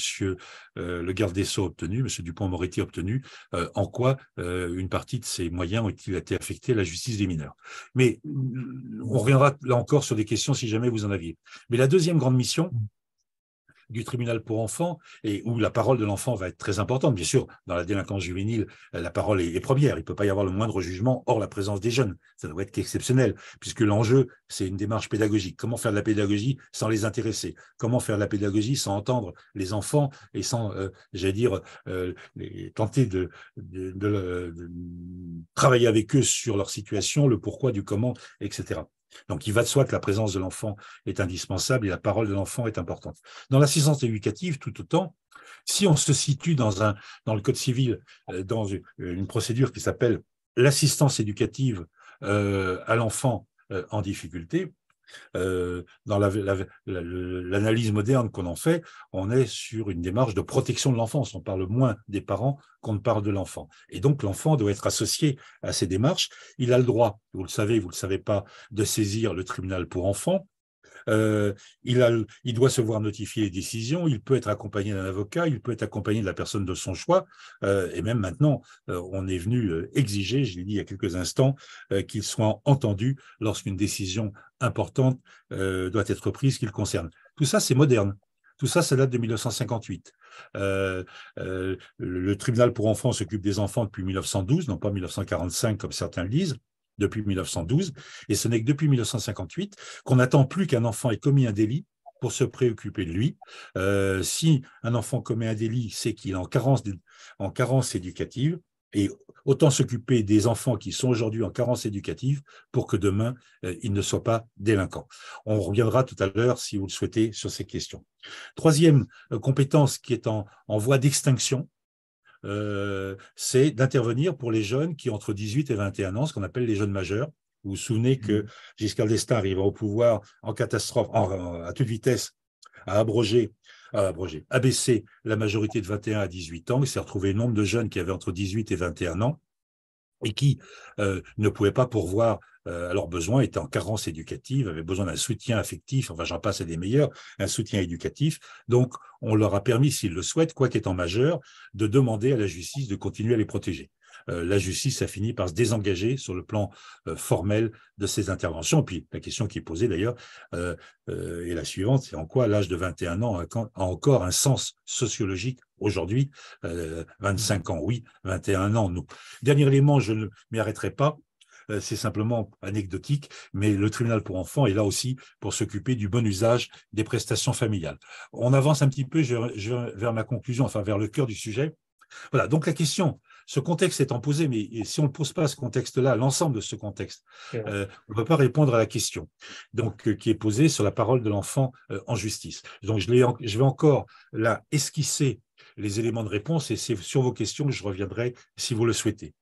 Euh, le garde des Sceaux a obtenu, M. Dupont-Moretti a obtenu, en quoi une partie de ces moyens ont-ils été affectés à la justice des mineurs. Mais on reviendra là encore sur des questions si jamais vous en aviez. Mais la deuxième grande mission, du tribunal pour enfants et où la parole de l'enfant va être très importante. Bien sûr, dans la délinquance juvénile, euh, la parole est, première. Il ne peut pas y avoir le moindre jugement hors la présence des jeunes. Ça doit être exceptionnel, puisque l'enjeu, c'est une démarche pédagogique. Comment faire de la pédagogie sans les intéresser Comment faire de la pédagogie sans entendre les enfants et sans, euh, j'allais dire, euh, tenter de travailler avec eux sur leur situation, le pourquoi, du comment, etc. Donc il va de soi que la présence de l'enfant est indispensable et la parole de l'enfant est importante. Dans l'assistance éducative, tout autant, si on se situe dans, un, dans le Code civil, euh, dans euh, une procédure qui s'appelle l'assistance éducative euh, à l'enfant en difficulté, euh, dans l'analyse moderne qu'on en fait, on est sur une démarche de protection de l'enfance. On parle moins des parents qu'on ne parle de l'enfant. Et donc l'enfant doit être associé à ces démarches. Il a le droit, vous le savez, vous ne le savez pas, de saisir le tribunal pour enfants euh, il, doit se voir notifier les décisions, il peut être accompagné d'un avocat, il peut être accompagné de la personne de son choix, euh, et même maintenant, euh, on est venu exiger, je l'ai dit il y a quelques instants, qu'il soit entendu lorsqu'une décision importante doit être prise le concerne. Tout ça, c'est moderne. Tout ça, ça date de 1958. le tribunal pour enfants s'occupe des enfants depuis 1912, non pas 1945 comme certains le disent depuis 1912, et ce n'est que depuis 1958 qu'on n'attend plus qu'un enfant ait commis un délit pour se préoccuper de lui. Euh, si un enfant commet un délit, c'est qu'il est en carence, en carence éducative, et autant s'occuper des enfants qui sont aujourd'hui en carence éducative pour que demain, euh, ils ne soient pas délinquants. On reviendra tout à l'heure, si vous le souhaitez, sur ces questions. Troisième euh, compétence qui est en voie d'extinction, euh, c'est d'intervenir pour les jeunes qui, entre 18 et 21 ans, ce qu'on appelle les jeunes majeurs. Vous vous souvenez que mmh. Giscard d'Estaing arriva au pouvoir en catastrophe, à toute vitesse, à abroger, abroger, la majorité de 21 à 18 ans. Il s'est retrouvé nombre de jeunes qui avaient entre 18 et 21 ans et qui euh, ne pouvaient pas pourvoir à euh, leurs besoins, étaient en carence éducative, avaient besoin d'un soutien affectif, enfin j'en passe à des meilleurs, un soutien éducatif. Donc on leur a permis, s'ils le souhaitent, quoi qu'étant majeur, de demander à la justice de continuer à les protéger. Euh, la justice a fini par se désengager sur le plan euh, formel de ces interventions. Puis la question qui est posée d'ailleurs est la suivante, c'est en quoi l'âge de 21 ans a, a encore un sens sociologique aujourd'hui 25 ans, oui, 21 ans, non. Dernier élément, je ne m'y arrêterai pas. Euh, c'est simplement anecdotique, mais le tribunal pour enfants est là aussi pour s'occuper du bon usage des prestations familiales. On avance un petit peu vers ma conclusion, enfin vers le cœur du sujet. Voilà, donc la question, ce contexte étant posé, mais si on ne pose pas ce contexte-là, l'ensemble de ce contexte, euh, on ne peut pas répondre à la question donc, euh, qui est posée sur la parole de l'enfant en justice. Donc je, je vais encore là esquisser les éléments de réponse et c'est sur vos questions que je reviendrai si vous le souhaitez.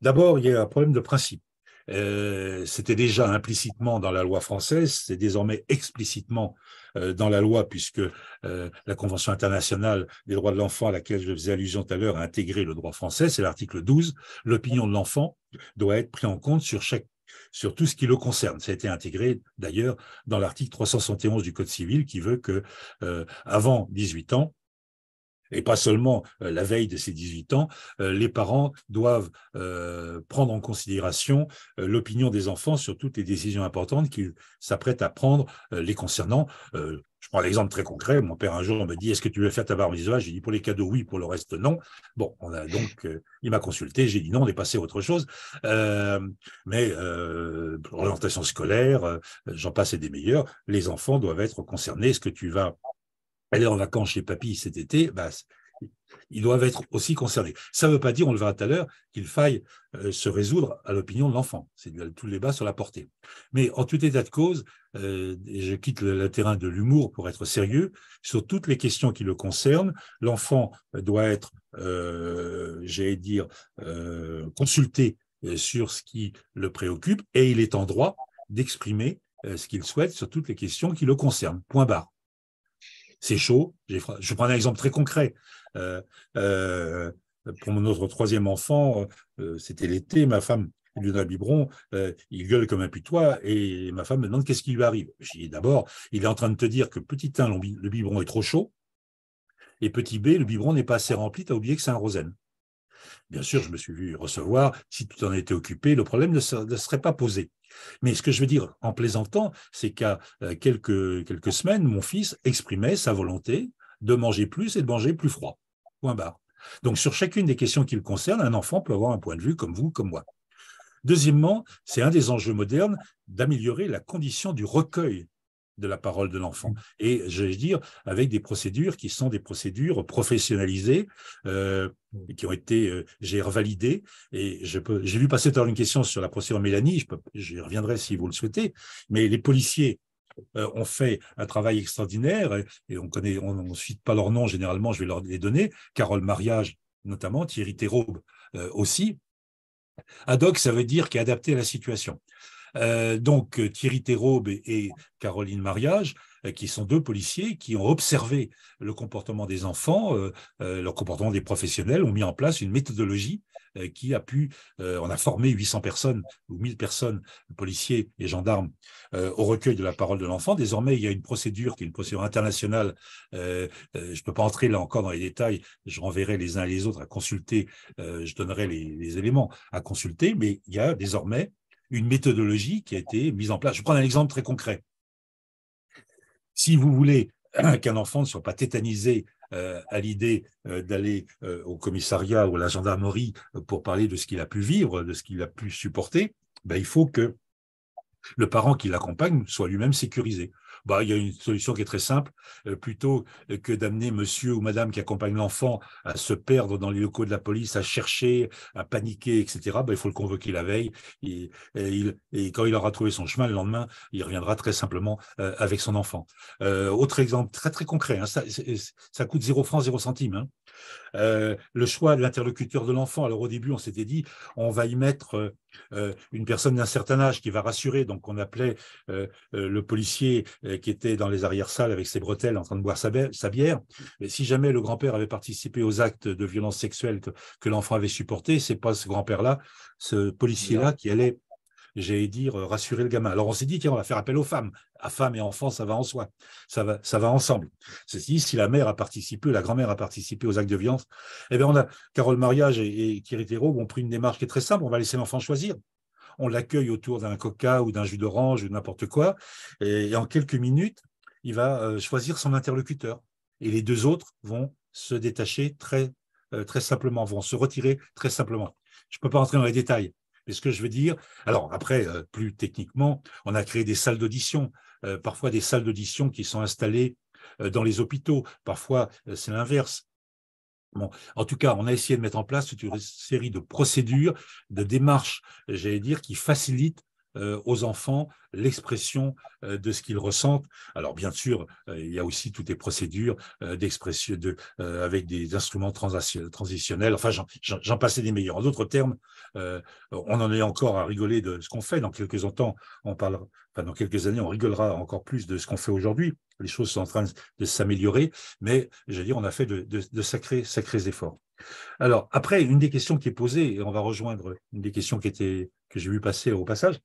D'abord, il y a un problème de principe. Euh, c'était déjà implicitement dans la loi française, c'est désormais explicitement euh, dans la loi, puisque euh, la Convention internationale des droits de l'enfant, à laquelle je faisais allusion tout à l'heure, a intégré le droit français, c'est l'article 12, l'opinion de l'enfant doit être prise en compte sur chaque sur tout ce qui le concerne. Ça a été intégré d'ailleurs dans l'article 371 du Code civil qui veut que, avant 18 ans, et pas seulement euh, la veille de ses 18 ans, euh, les parents doivent euh, prendre en considération l'opinion des enfants sur toutes les décisions importantes qu'ils s'apprêtent à prendre les concernant. Je prends l'exemple très concret. Mon père, un jour, me dit Est-ce que tu veux faire ta barbe visage ?» J'ai dit Pour les cadeaux, oui, pour le reste, non. Bon, on a donc, il m'a consulté, j'ai dit non, on est passé à autre chose. mais l'orientation orientation scolaire, j'en passe et des meilleurs. Les enfants doivent être concernés. Est-ce que tu vas aller en vacances chez papy cet été, bah, ils doivent être aussi concernés. Ça ne veut pas dire, on le verra tout à l'heure, qu'il faille euh, se résoudre à l'opinion de l'enfant. C'est tout le débat sur la portée. Mais en tout état de cause, euh, je quitte le, terrain de l'humour pour être sérieux, sur toutes les questions qui le concernent, l'enfant doit être, euh, j'allais dire, consulté sur ce qui le préoccupe et il est en droit d'exprimer ce qu'il souhaite sur toutes les questions qui le concernent. Point barre c'est chaud. Je prends un exemple très concret. Euh, euh, pour mon pour notre troisième enfant, euh, c'était l'été, ma femme, lui un Biberon, il gueule comme un putois et ma femme me demande qu'est-ce qui lui arrive. Je dis d'abord, il est en train de te dire que petit 1, le biberon est trop chaud et petit B, le biberon n'est pas assez rempli, tu as oublié que c'est un rosen. Bien sûr, je me suis vu recevoir, si tout en était occupé, le problème ne, serait pas posé. Mais ce que je veux dire en plaisantant, c'est qu'à euh, quelques, quelques semaines, mon fils exprimait sa volonté de manger plus et de manger plus froid. Point barre. Donc sur chacune des questions qui le concernent, un enfant peut avoir un point de vue comme vous, comme moi. Deuxièmement, c'est un des enjeux modernes d'améliorer la condition du recueil de la parole de l'enfant. Mm. Et je veux dire, avec des procédures qui sont des procédures professionnalisées, euh, qui ont été, euh, j'ai revalidé, et j'ai vu passer une question sur la procédure Mélanie, je j'y reviendrai si vous le souhaitez, mais les policiers euh, ont fait un travail extraordinaire, et, on connaît, on ne cite pas leur nom généralement, je vais leur les donner, Carole Mariage notamment, Thierry Théraube aussi. Ad hoc, ça veut dire qu'il est adapté à la situation. Euh, donc euh, Thierry Théraube et, Caroline Mariage, euh, qui sont deux policiers qui ont observé le comportement des enfants, euh, leur comportement des professionnels, ont mis en place une méthodologie qui a pu, on a formé 800 personnes ou 1000 personnes, policiers et gendarmes, au recueil de la parole de l'enfant. Désormais, il y a une procédure qui est une procédure internationale. je ne peux pas entrer là encore dans les détails. Je renverrai les uns et les autres à consulter. je donnerai les éléments à consulter. Mais il y a désormais une méthodologie qui a été mise en place. Je prends un exemple très concret. Si vous voulez qu'un enfant ne soit pas tétanisé euh, à l'idée euh, d'aller euh, au commissariat ou à la gendarmerie pour parler de ce qu'il a pu vivre, de ce qu'il a pu supporter, ben, il faut que le parent qui l'accompagne soit lui-même sécurisé bah, il y a une solution qui est très simple. Euh, plutôt euh, que d'amener monsieur ou madame qui accompagne l'enfant à se perdre dans les locaux de la police, à chercher, à paniquer, etc., bah, il faut le convoquer la veille. Et, il, et, quand il aura trouvé son chemin, le lendemain, il reviendra très simplement euh, avec son enfant. autre exemple très très concret, hein, ça, coûte 0 francs, 0 centimes. Hein. le choix de l'interlocuteur de l'enfant. Alors au début, on s'était dit, on va y mettre euh, une personne d'un certain âge qui va rassurer. Donc, on appelait euh, euh, le policier qui était dans les arrières-salles avec ses bretelles en train de boire sa, bière. Mais si jamais le grand-père avait participé aux actes de violence sexuelle que, que l'enfant avait supporté, c'est pas ce grand-père-là, ce policier-là qui allait j'allais dire, euh, rassurer le gamin. Alors on s'est dit, tiens, on va faire appel aux femmes. À femmes et enfants, ça va en soi, ça va, ça va ensemble. Ceci, si la mère a participé, la grand-mère a participé aux actes de violence, eh bien, on a, Carole Mariage et, et Thierry Thérault ont pris une démarche qui est très simple, on va laisser l'enfant choisir. On l'accueille autour d'un coca ou d'un jus d'orange ou n'importe quoi, et, en quelques minutes, il va euh, choisir son interlocuteur. Et les deux autres vont se détacher très, euh, très simplement, vont se retirer très simplement. Je ne peux pas rentrer dans les détails, mais ce que je veux dire, alors après, euh, plus techniquement, on a créé des salles d'audition, euh, parfois des salles d'audition qui sont installées euh, dans les hôpitaux, parfois c'est l'inverse. en tout cas, on a essayé de mettre en place toute une série de procédures, de démarches, j'allais dire, qui facilitent euh, aux enfants l'expression euh, de ce qu'ils ressentent. Alors bien sûr, euh, il y a aussi toutes les procédures d'expression de, avec des instruments transitionnels. Enfin, j'en passais des meilleurs. En d'autres termes, on en est encore à rigoler de ce qu'on fait. Dans quelques temps, on parlera, enfin, dans quelques années, on rigolera encore plus de ce qu'on fait aujourd'hui. Les choses sont en train de s'améliorer, mais j'allais dire, on a fait de, sacrés, efforts. Alors après, une des questions qui est posée, et on va rejoindre une des questions qui était que j'ai vu passer au passage,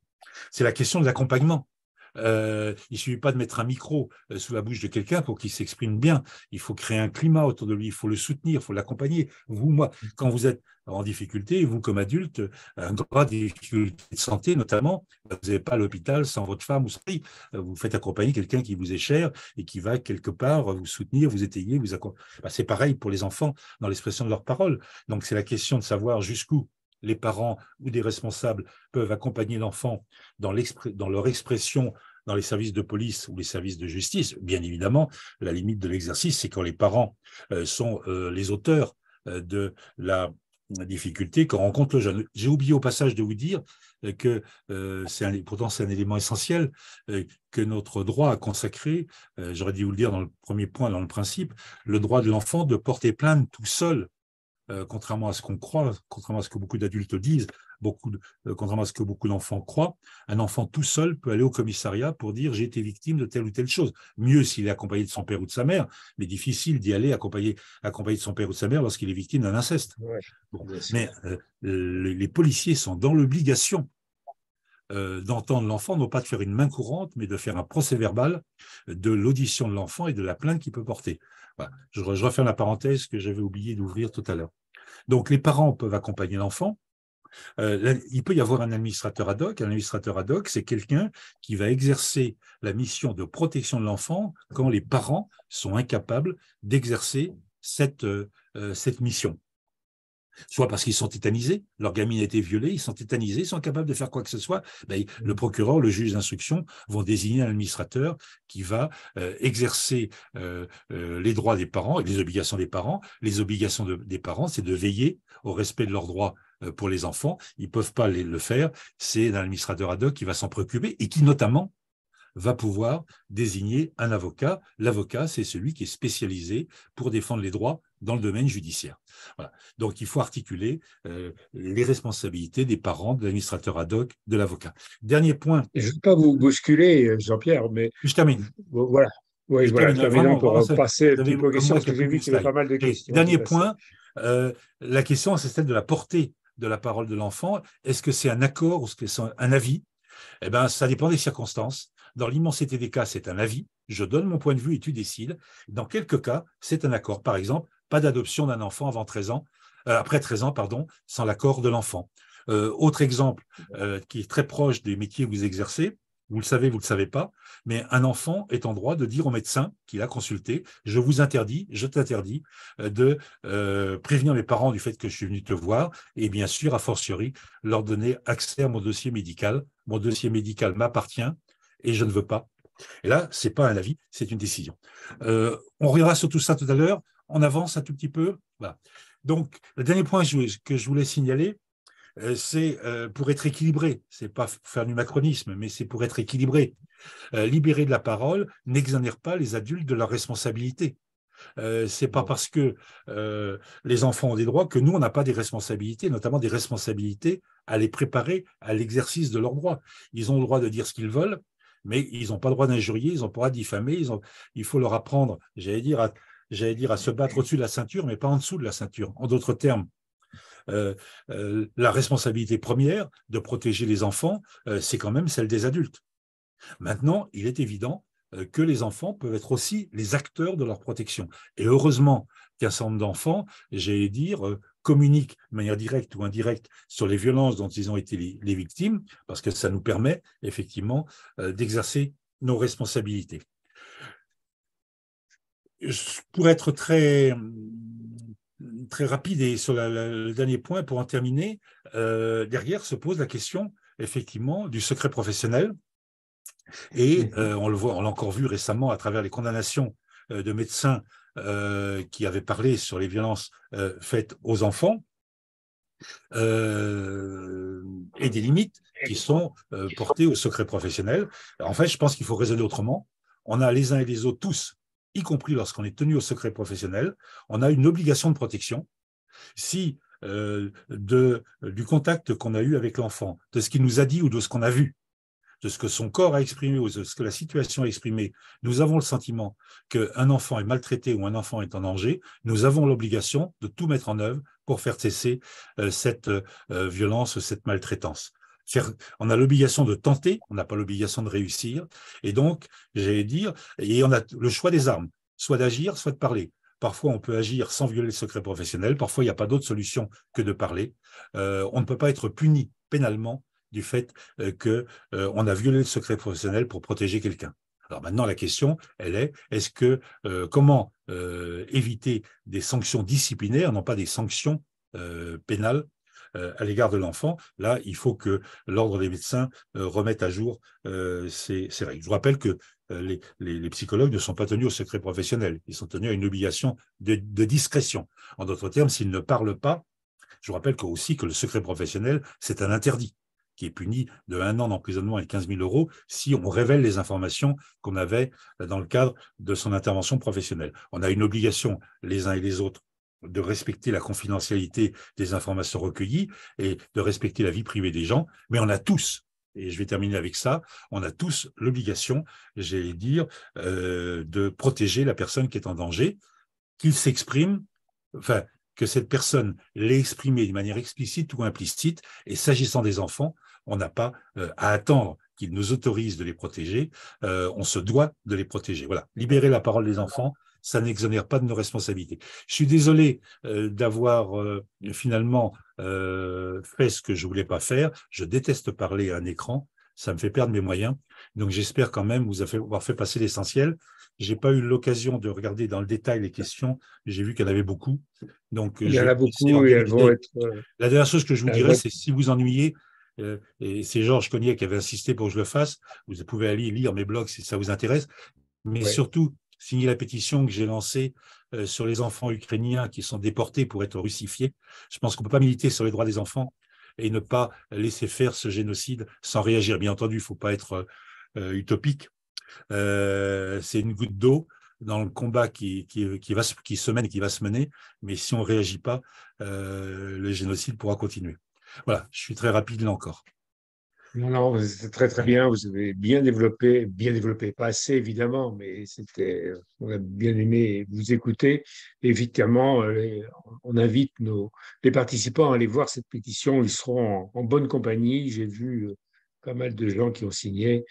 c'est la question de l'accompagnement. Euh, il ne suffit pas de mettre un micro euh, sous la bouche de quelqu'un pour qu'il s'exprime bien. Il faut créer un climat autour de lui, il faut le soutenir, il faut l'accompagner. Vous, moi, quand vous êtes en difficulté, vous comme adulte, un de difficulté de santé notamment, bah, vous n'avez pas l'hôpital sans votre femme ou sans mari. Euh, vous faites accompagner quelqu'un qui vous est cher et qui va quelque part vous soutenir, vous étayer, vous accompagner. Bah, c'est pareil pour les enfants dans l'expression de leurs paroles. Donc c'est la question de savoir jusqu'où les parents ou des responsables peuvent accompagner l'enfant dans, leur expression dans les services de police ou les services de justice. Bien évidemment, la limite de l'exercice, c'est quand les parents euh, sont euh, les auteurs euh, de la difficulté qu'on rencontre le jeune. J'ai oublié au passage de vous dire que pourtant c'est un élément essentiel que notre droit a consacré, j'aurais dû vous le dire dans le premier point, dans le principe, le droit de l'enfant de porter plainte tout seul euh, contrairement à ce qu'on croit, contrairement à ce que beaucoup d'adultes disent, euh, contrairement à ce que beaucoup d'enfants croient, un enfant tout seul peut aller au commissariat pour dire j'ai été victime de telle ou telle chose. Mieux s'il est accompagné de son père ou de sa mère, mais difficile d'y aller accompagné, de son père ou de sa mère lorsqu'il est victime d'un inceste. mais euh, les, policiers sont dans l'obligation d'entendre l'enfant, non pas de faire une main courante, mais de faire un procès verbal de l'audition de l'enfant et de la plainte qu'il peut porter. Je, refais la parenthèse que j'avais oublié d'ouvrir tout à l'heure. Donc, les parents peuvent accompagner l'enfant. Euh, il peut y avoir un administrateur ad hoc. Un administrateur ad hoc, c'est quelqu'un qui va exercer la mission de protection de l'enfant quand les parents sont incapables d'exercer cette euh, euh, mission soit parce qu'ils sont tétanisés, leur gamine a été violée, ils sont tétanisés, ils sont capables de faire quoi que ce soit, ben, mm. le procureur, le juge d'instruction vont désigner un administrateur qui va euh, exercer euh, euh, les droits des parents et les obligations des parents. Les obligations des parents, c'est de veiller au respect de leurs droits pour les enfants. Ils ne peuvent pas le faire, c'est un administrateur ad hoc qui va s'en préoccuper et qui notamment va pouvoir désigner un avocat. L'avocat, c'est celui qui est spécialisé pour défendre les droits dans le domaine judiciaire. Voilà. Donc, il faut articuler euh, les responsabilités des parents, de l'administrateur ad hoc, de l'avocat. Dernier point. Je ne veux pas vous bousculer, euh, Jean-Pierre, mais. Je termine. Voilà. je termine, vraiment, pour passer qu'il y pas mal de questions. Dernier point, euh, la question, c'est celle de la portée de la parole de l'enfant. Est-ce que c'est un accord ou est-ce que c'est un avis Eh bien, ça dépend des circonstances. Dans l'immensité des cas, c'est un avis. Je donne mon point de vue et tu décides. Dans quelques cas, c'est un accord. Par exemple, pas d'adoption d'un enfant avant 13 ans, euh, après 13 ans, pardon, sans l'accord de l'enfant. Euh, autre exemple euh, qui est très proche des métiers que vous exercez, vous le savez, vous ne le savez pas, mais un enfant est en droit de dire au médecin qu'il a consulté, je vous interdis, je t'interdis de prévenir mes parents du fait que je suis venu te voir et bien sûr, a fortiori, leur donner accès à mon dossier médical. Mon dossier médical m'appartient, et je ne veux pas. Et là, ce n'est pas un avis, c'est une décision. Euh, on reviendra sur tout ça tout à l'heure. On avance un tout petit peu. Donc, le dernier point que je voulais signaler, euh, c'est euh, pour être équilibré. ce n'est pas faire du macronisme, mais c'est pour être équilibré. Libérer de la parole n'exonère pas les adultes de leurs responsabilité. Ce c'est pas parce que les enfants ont des droits que nous, on n'a pas des responsabilités, notamment des responsabilités à les préparer à l'exercice de leurs droits. Ils ont le droit de dire ce qu'ils veulent, mais ils n'ont pas le droit d'injurier, ils n'ont pas le droit de diffamer, il faut leur apprendre, j'allais dire, à, j'allais dire, à se battre au-dessus de la ceinture, mais pas en dessous de la ceinture. En d'autres termes, euh, euh, la responsabilité première de protéger les enfants, euh, c'est quand même celle des adultes. Maintenant, il est évident que les enfants peuvent être aussi les acteurs de leur protection. Et heureusement qu'un certain nombre d'enfants, j'allais dire, communiquent de manière directe ou indirecte sur les violences dont ils ont été les, victimes, parce que ça nous permet effectivement euh, d'exercer nos responsabilités. Pour être très, très rapide et sur le dernier point, pour en terminer, euh, derrière se pose la question effectivement du secret professionnel. Et euh, on le voit, on l'a encore vu récemment à travers les condamnations de médecins euh, qui avait parlé sur les violences euh, faites aux enfants, euh, et des limites qui sont portées au secret professionnel. En fait, je pense qu'il faut raisonner autrement. On a les uns et les autres tous, y compris lorsqu'on est tenu au secret professionnel, on a une obligation de protection. Si de, du contact qu'on a eu avec l'enfant, de ce qu'il nous a dit ou de ce qu'on a vu, de ce que son corps a exprimé ou de ce que la situation a exprimé, nous avons le sentiment qu'un enfant est maltraité ou un enfant est en danger, nous avons l'obligation de tout mettre en œuvre pour faire cesser euh, cette euh, violence, cette maltraitance. on a l'obligation de tenter, on n'a pas l'obligation de réussir. Et donc, j'allais dire, et on a le choix des armes, soit d'agir, soit de parler. Parfois, on peut agir sans violer le secret professionnel. Parfois, il n'y a pas d'autre solution que de parler. Euh, on ne peut pas être puni pénalement du fait euh, que qu'on euh, a violé le secret professionnel pour protéger quelqu'un. Alors maintenant, la question, elle est, est-ce que euh, comment éviter des sanctions disciplinaires, non pas des sanctions pénales à l'égard de l'enfant. Là, il faut que l'ordre des médecins remette à jour ces, règles. Je vous rappelle que les, psychologues ne sont pas tenus au secret professionnel, ils sont tenus à une obligation de, de discrétion. En d'autres termes, s'ils ne parlent pas, je vous rappelle aussi que le secret professionnel, c'est un interdit qui est puni de un an d'emprisonnement et 15 000 euros si on révèle les informations qu'on avait dans le cadre de son intervention professionnelle. On a une obligation, les uns et les autres, de respecter la confidentialité des informations recueillies et de respecter la vie privée des gens, mais on a tous, et je vais terminer avec ça, on a tous l'obligation, j'allais dire, euh, de protéger la personne qui est en danger, qu'il s'exprime, enfin, que cette personne l'ait exprimé de manière explicite ou implicite. Et s'agissant des enfants, on n'a pas euh, à attendre qu'ils nous autorisent de les protéger. Euh, on se doit de les protéger. Voilà, libérer la parole des enfants, ça n'exonère pas de nos responsabilités. Je suis désolé euh, d'avoir finalement fait ce que je voulais pas faire. Je déteste parler à un écran ça me fait perdre mes moyens. Donc j'espère quand même vous avoir fait passer l'essentiel. Je n'ai pas eu l'occasion de regarder dans le détail les questions. J'ai vu qu'il y en avait beaucoup. Donc il y en a beaucoup et elles vont être. Euh, la dernière chose que je vous dirais, c'est si vous ennuyez, euh, et c'est Georges Cognac qui avait insisté pour que je le fasse. Vous pouvez aller lire mes blogs si ça vous intéresse. Mais surtout, signer la pétition que j'ai lancée euh, sur les enfants ukrainiens qui sont déportés pour être russifiés. Je pense qu'on ne peut pas militer sur les droits des enfants et ne pas laisser faire ce génocide sans réagir. Bien entendu, il ne faut pas être euh, utopique. Euh, c'est une goutte d'eau dans le combat qui, va, qui se mène et qui va se mener, mais si on ne réagit pas, euh, le génocide pourra continuer. Voilà, je suis très rapide là encore. Non, non, c'est très très bien. Vous avez bien développé, bien développé, pas assez évidemment, mais c'était, on a bien aimé vous écouter. Évidemment, euh, on invite nos, les participants à aller voir cette pétition. Ils seront en, bonne compagnie. J'ai vu euh, pas mal de gens qui ont signé.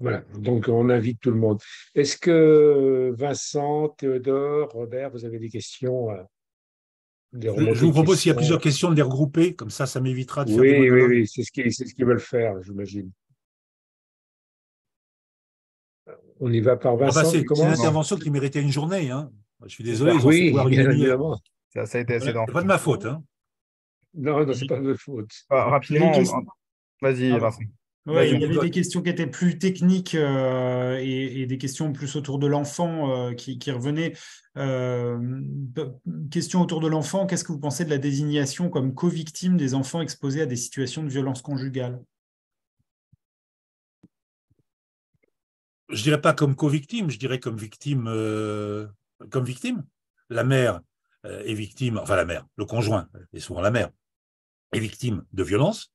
voilà, donc on invite tout le monde. Est-ce que Vincent, Théodore, Robert, vous avez des questions à, euh, je vous propose, s'il y a plusieurs questions, de les regrouper, comme ça, ça m'évitera de faire. Oui, oui, oui, c'est ce qu'ils ce veulent faire, j'imagine. Euh, on y va par ah bah, Vincent. Ah c'est une intervention qui méritait une journée. Hein. Je suis désolé. Bah ils oui, bien évidemment. Ça, ça, a été assez voilà, hein. pas de ma faute. Hein. Non, ce n'est pas de ma faute. rapidement, vas-y, ah, il y avait des questions qui étaient plus techniques euh, et, des questions plus autour de l'enfant euh, qui, revenaient. Euh, question autour de l'enfant, qu'est-ce que vous pensez de la désignation comme co-victime des enfants exposés à des situations de violence conjugale Je ne dirais pas comme co-victime, je dirais comme victime. comme victime. La mère est victime, enfin la mère, le conjoint et souvent la mère, est victime de violence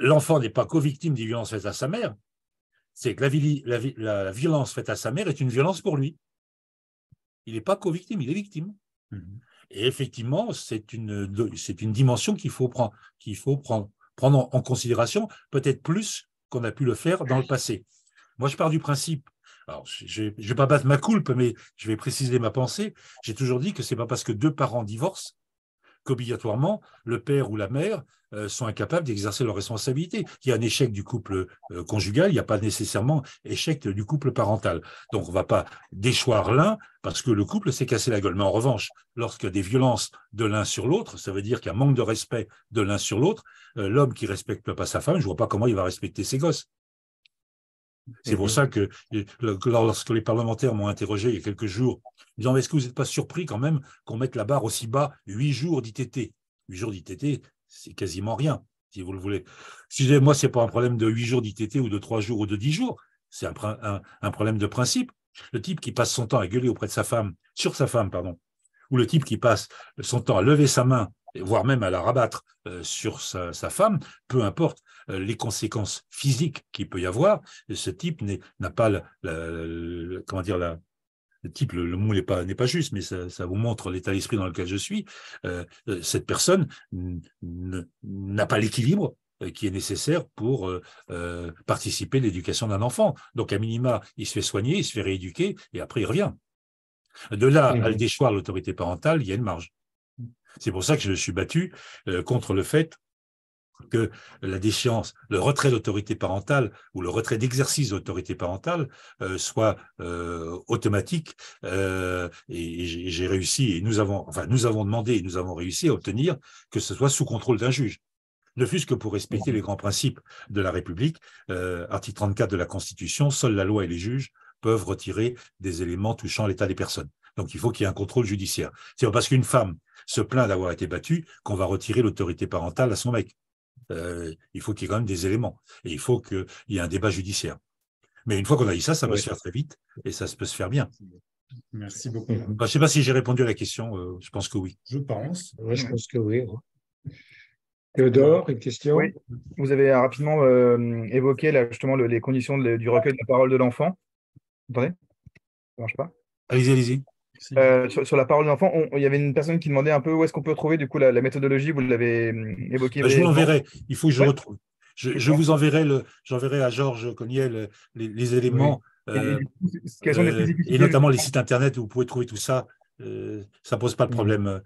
l'enfant n'est pas co-victime des violences faites à sa mère, c'est que la, violence faite à sa mère est une violence pour lui. Il n'est pas co-victime, il est victime. Mm-hmm. Et effectivement, c'est une, une, dimension qu'il faut, prendre, faut prendre, prendre en, considération, peut-être plus qu'on a pu le faire dans le passé. Moi, je pars du principe, alors je ne vais pas battre ma coulpe, mais je vais préciser ma pensée, j'ai toujours dit que ce n'est pas parce que deux parents divorcent qu'obligatoirement, le père ou la mère euh, sont incapables d'exercer leurs responsabilités. Il y a un échec du couple euh, conjugal, il n'y a pas nécessairement échec du couple parental. Donc on ne va pas déchoir l'un parce que le couple s'est cassé la gueule. Mais en revanche, lorsqu'il y a des violences de l'un sur l'autre, ça veut dire qu'il y a un manque de respect de l'un sur l'autre. Euh, l'homme qui respecte pas sa femme, je ne vois pas comment il va respecter ses gosses. C'est pour mhm. ça que lorsque les parlementaires m'ont interrogé il y a quelques jours, en disant est-ce que vous n'êtes pas surpris quand même qu'on mette la barre aussi bas, 8 jours d'ITT 8 jours d'ITT, c'est quasiment rien, si vous le voulez. Excusez-moi, ce n'est pas un problème de 8 jours d'ITT ou de 3 jours ou de 10 jours, c'est un, problème de principe. Le type qui passe son temps à gueuler auprès de sa femme, sur sa femme, pardon, ou le type qui passe son temps à lever sa main voire même à la rabattre euh, sur sa, femme, peu importe euh, les conséquences physiques qu'il peut y avoir, ce type n'a pas le comment dire, le type, le, mot n'est pas, pas juste, mais ça, vous montre l'état d'esprit dans lequel je suis, euh, cette personne n'a pas l'équilibre qui est nécessaire pour participer à l'éducation d'un enfant. Donc, à minima, il se fait soigner, il se fait rééduquer, et après, il revient. De là à mmh. le déchoir l'autorité parentale, il y a une marge. C'est pour ça que je me suis battu euh, contre le fait que la déchéance, le retrait d'autorité parentale ou le retrait d'exercice d'autorité parentale euh, soit euh, automatique. et, j'ai réussi, et nous avons, enfin, nous avons demandé et nous avons réussi à obtenir que ce soit sous contrôle d'un juge. Ne fût-ce que pour respecter les grands principes de la République, article 34 de la Constitution, seule la loi et les juges peuvent retirer des éléments touchant l'état des personnes. Donc il faut qu'il y ait un contrôle judiciaire. C'est parce qu'une femme se plaint d'avoir été battue qu'on va retirer l'autorité parentale à son mec. Euh, il faut qu'il y ait quand même des éléments. Et il faut qu'il y ait un débat judiciaire. Mais une fois qu'on a dit ça, ça va se faire très vite et ça peut se faire bien. Merci beaucoup. je ne sais pas si j'ai répondu à la question. Euh, je pense que oui. Je pense. je pense que oui. Théodore, une question oui. Vous avez euh, rapidement évoqué justement les conditions du recueil de la parole de l'enfant. Vous entendez ça ne marche pas Allez-y, allez-y. Euh, sur, la parole d'enfant, il y avait une personne qui demandait un peu où est-ce qu'on peut trouver du coup la, méthodologie, vous l'avez hum, évoqué. je vous enverrai, il faut que je retrouve. Je, vous enverrai, le, j'enverrai à Georges Cogniel euh, les, éléments, et, euh, notamment les sites internet où vous pouvez trouver tout ça. ça ne pose pas de mmh. problème.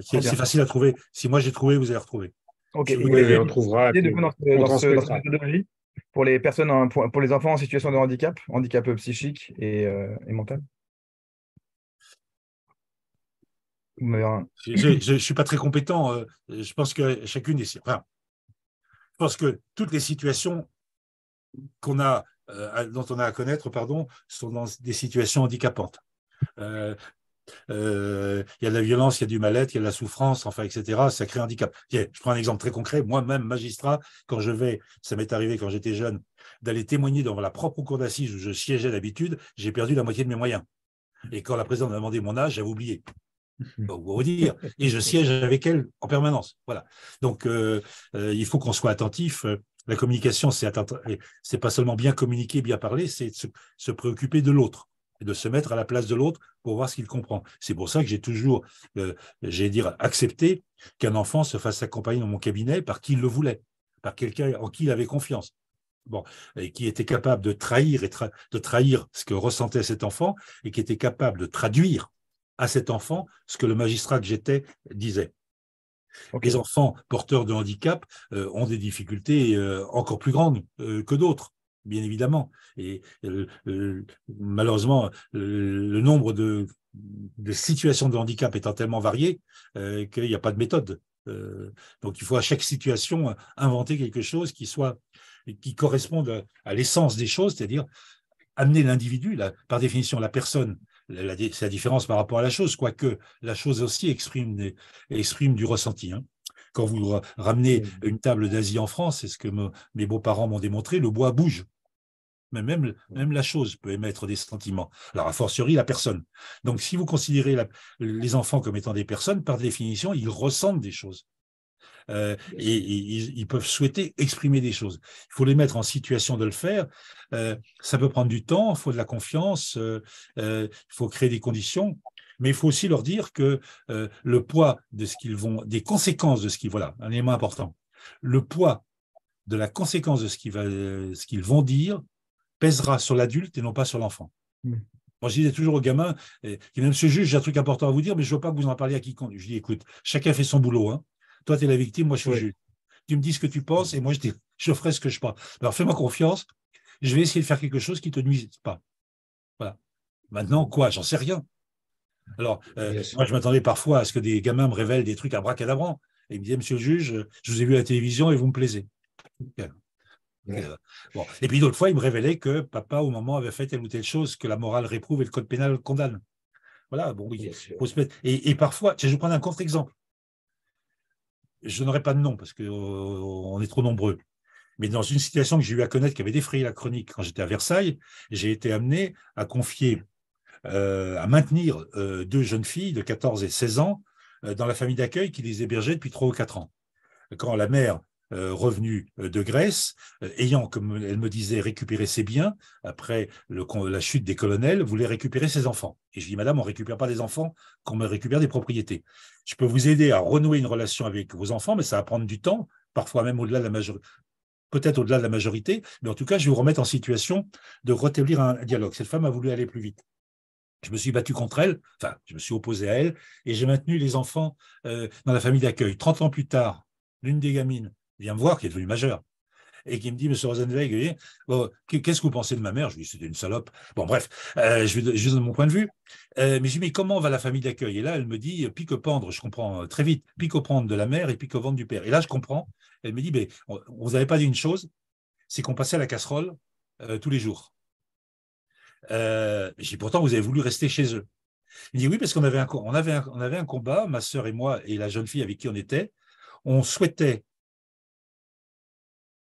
c'est, facile à trouver. Si moi j'ai trouvé, vous allez retrouver. Ok, on trouvera. Pour les personnes, pour, les enfants en situation de handicap, handicap psychique et, et mental. Euh, je ne suis pas très compétent. Euh, je pense que chacune des. Enfin, je pense que toutes les situations qu'on a, euh, dont on a à connaître pardon, sont dans des situations handicapantes. il y a de la violence, il y a du mal-être, il y a de la souffrance, enfin, etc. Ça crée un handicap. Je prends un exemple très concret. Moi-même, magistrat, quand je vais, ça m'est arrivé quand j'étais jeune, d'aller témoigner devant la propre cour d'assises où je siégeais d'habitude, j'ai perdu la moitié de mes moyens. Et quand la présidente m'a demandé mon âge, j'avais oublié. Mhm. vous dire. Et je siège avec elle en permanence. Voilà. Donc, euh, euh, il faut qu'on soit attentif. Euh, la communication, c'est c'est pas seulement bien communiquer, bien parler, c'est se, préoccuper de l'autre et de se mettre à la place de l'autre pour voir ce qu'il comprend. C'est pour ça que j'ai toujours, j'ai dire, accepté qu'un enfant se fasse accompagner dans mon cabinet par qui il le voulait, par quelqu'un en qui il avait confiance. Bon, et qui était capable de trahir et de trahir ce que ressentait cet enfant et qui était capable de traduire à cet enfant ce que le magistrat que j'étais disait. Les enfants porteurs de handicap euh, ont des difficultés euh, encore plus grandes euh, que d'autres, bien évidemment. Et malheureusement, le nombre de, situations de handicap étant tellement varié qu'il n'y a pas de méthode. donc il faut à chaque situation inventer quelque chose qui soit qui corresponde à l'essence des choses, c'est-à-dire amener l'individu, par définition la personne, la, la, différence par rapport à la chose, quoique la chose aussi exprime, du ressenti. Hein. Quand vous ramenez une table d'Asie en France, c'est ce que mes beaux-parents m'ont démontré, le bois bouge. Mais même, la chose peut émettre des sentiments. Alors, a fortiori, la personne. Donc, si vous considérez les enfants comme étant des personnes, par définition, ils ressentent des choses. Euh, et, ils, peuvent souhaiter exprimer des choses. Il faut les mettre en situation de le faire. Euh, ça peut prendre du temps, il faut de la confiance, euh, il faut créer des conditions. Mais il faut aussi leur dire que le poids de ce qu'ils vont, des conséquences de ce qu'ils, voilà, un élément important. Le poids de la conséquence de ce qu'ils, va, ce qu'ils vont dire pèsera sur l'adulte et non pas sur l'enfant. Moi, je disais toujours aux gamins, qui même se juge, j'ai un truc important à vous dire, mais je ne veux pas que vous en parliez à quiconque. Je dis, écoute, chacun fait son boulot. Hein. Toi, tu es la victime, moi, je suis juge. Tu me dis ce que tu penses et moi, je, dis, je ferai ce que je pense. Alors, fais-moi confiance, je vais essayer de faire quelque chose qui ne te nuise pas. Voilà. Maintenant, quoi J'en sais rien. Alors, euh, moi, je m'attendais parfois à ce que des gamins me révèlent des trucs à bras Et ils me disaient, monsieur le juge, je vous ai vu à la télévision et vous me plaisez. Euh, euh, et puis d'autres fois, ils me révélaient que papa, au moment, avait fait telle ou telle chose que la morale réprouve et le code pénal condamne. Voilà, bon, Et, parfois, je vais prendre un contre-exemple je n'aurai pas de nom parce qu'on euh, est trop nombreux. Mais dans une situation que j'ai eu à connaître qui avait défrayé la chronique quand j'étais à Versailles, j'ai été amené à confier, euh, à maintenir euh, deux jeunes filles de 14 et 16 ans dans la famille d'accueil qui les hébergeait depuis 3 ou 4 ans. Quand la mère revenue de Grèce, ayant, comme elle me disait, récupéré ses biens après la chute des colonels, voulait récupérer ses enfants. Et je dis, madame, on ne récupère pas des enfants qu'on me récupère des propriétés. Je peux vous aider à renouer une relation avec vos enfants, mais ça va prendre du temps, parfois même au-delà de la majorité peut-être au-delà de la majorité, mais en tout cas, je vais vous remettre en situation de rétablir un dialogue. Cette femme a voulu aller plus vite. Je me suis battu contre elle, enfin, je me suis opposé à elle, et j'ai maintenu les enfants euh, dans la famille d'accueil. 30 ans plus tard, l'une des gamines vient me voir, qui est devenue majeure, et qui me dit, Monsieur Rosenweg, eh, qu'est-ce que vous pensez de ma mère Je lui dis, c'était une salope. Bon, bref, euh, je vais juste donner mon point de vue. Euh, mais je lui dis, mais comment va la famille d'accueil Et là, elle me dit, pique-pendre, je comprends euh, très vite, pique pendre de la mère et pique-vendre du père. Et là, je comprends. Elle me dit, mais on, vous avait pas dit une chose, c'est qu'on passait à la casserole tous les jours. je dis, pourtant, vous avez voulu rester chez eux. Il dit oui, parce qu'on avait, un, avait, avait un combat, ma sœur et moi, et la jeune fille avec qui on était, on souhaitait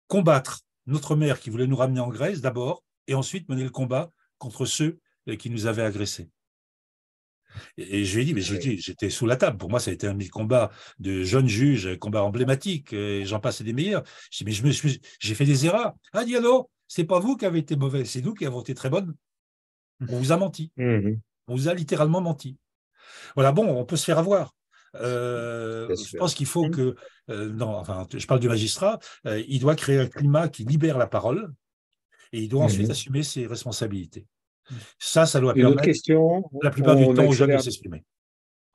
combattre notre mère qui voulait nous ramener en Grèce d'abord, et ensuite mener le combat contre ceux euh, qui nous avaient agressés. Et je lui ai dit, mais j'étais sous la table. Pour moi, ça a été un combat de jeunes juges, euh, combat emblématique, euh, et j'en passais des meilleurs. mais je me j'ai fait des erreurs. Ah, Diallo, c'est pas vous qui avez été mauvais, c'est nous qui avons été très bonnes. On vous a menti. Mmh on vous a littéralement menti. Voilà, bon, on peut se faire avoir. Euh, je pense qu'il faut que, euh, non, enfin, je parle du magistrat, euh, il doit créer un climat qui libère la parole et il doit mhm. ensuite assumer ses responsabilités. Mhm. Ça, ça doit permettre question, la plupart du temps aux jeunes de s'exprimer.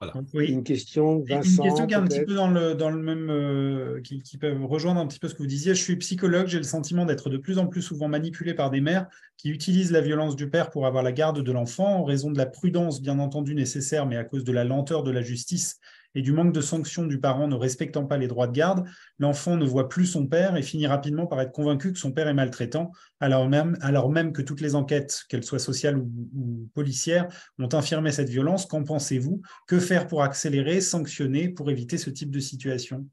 Voilà. Oui. Une question, Vincent, Une question un petit peu dans le, dans le même, qui, qui peut rejoindre un petit peu ce que vous disiez. Je suis psychologue, j'ai le sentiment d'être de plus en plus souvent manipulé par des mères qui utilisent la violence du père pour avoir la garde de l'enfant en raison de la prudence, bien entendu nécessaire, mais à cause de la lenteur de la justice et du manque de sanctions du parent ne respectant pas les droits de garde, l'enfant ne voit plus son père et finit rapidement par être convaincu que son père est maltraitant, alors même, alors même que toutes les enquêtes, qu'elles soient sociales ou, policières, ont infirmé cette violence. Qu'en pensez-vous Que faire pour accélérer, sanctionner, pour éviter ce type de situation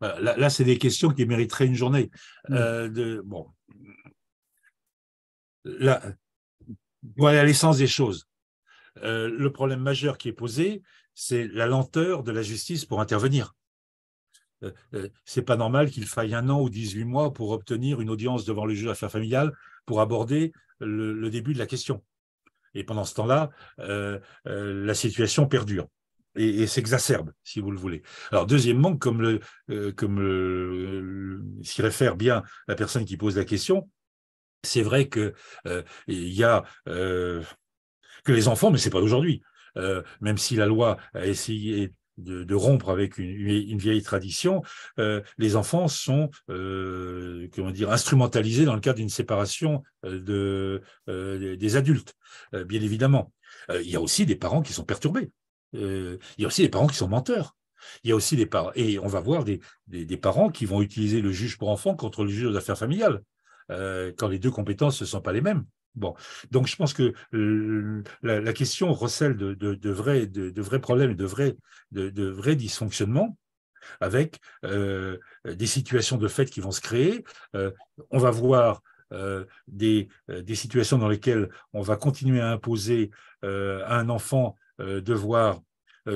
bah, Là, c'est des questions qui mériteraient une journée. Mm. Euh, bon. voilà l'essence des choses. Euh, le problème majeur qui est posé, c'est la lenteur de la justice pour intervenir. Euh, euh, c'est pas normal qu'il faille un an ou 18 mois pour obtenir une audience devant le juge d'affaires familiales pour aborder le, début de la question. Et pendant ce temps-là, euh, la situation perdure et, s'exacerbe, si vous le voulez. Alors deuxièmement, comme, s'y réfère bien la personne qui pose la question, c'est vrai que il y a que les enfants, mais n'est pas aujourd'hui. Euh, même si la loi a essayé de, rompre avec une, vieille tradition, euh, les enfants sont, euh, comment dire, instrumentalisés dans le cadre d'une séparation des adultes, bien évidemment. il y a aussi des parents qui sont perturbés. il y a aussi des parents qui sont menteurs. Il y a aussi des parents, et on va voir des, parents qui vont utiliser le juge pour enfants contre le juge aux affaires familiales, quand les deux compétences ne sont pas les mêmes donc je pense que la, question recèle de, vrais, problèmes, de vrais, de, vrais dysfonctionnements avec des situations de fait qui vont se créer. on va voir des, situations dans lesquelles on va continuer à imposer à un enfant de voir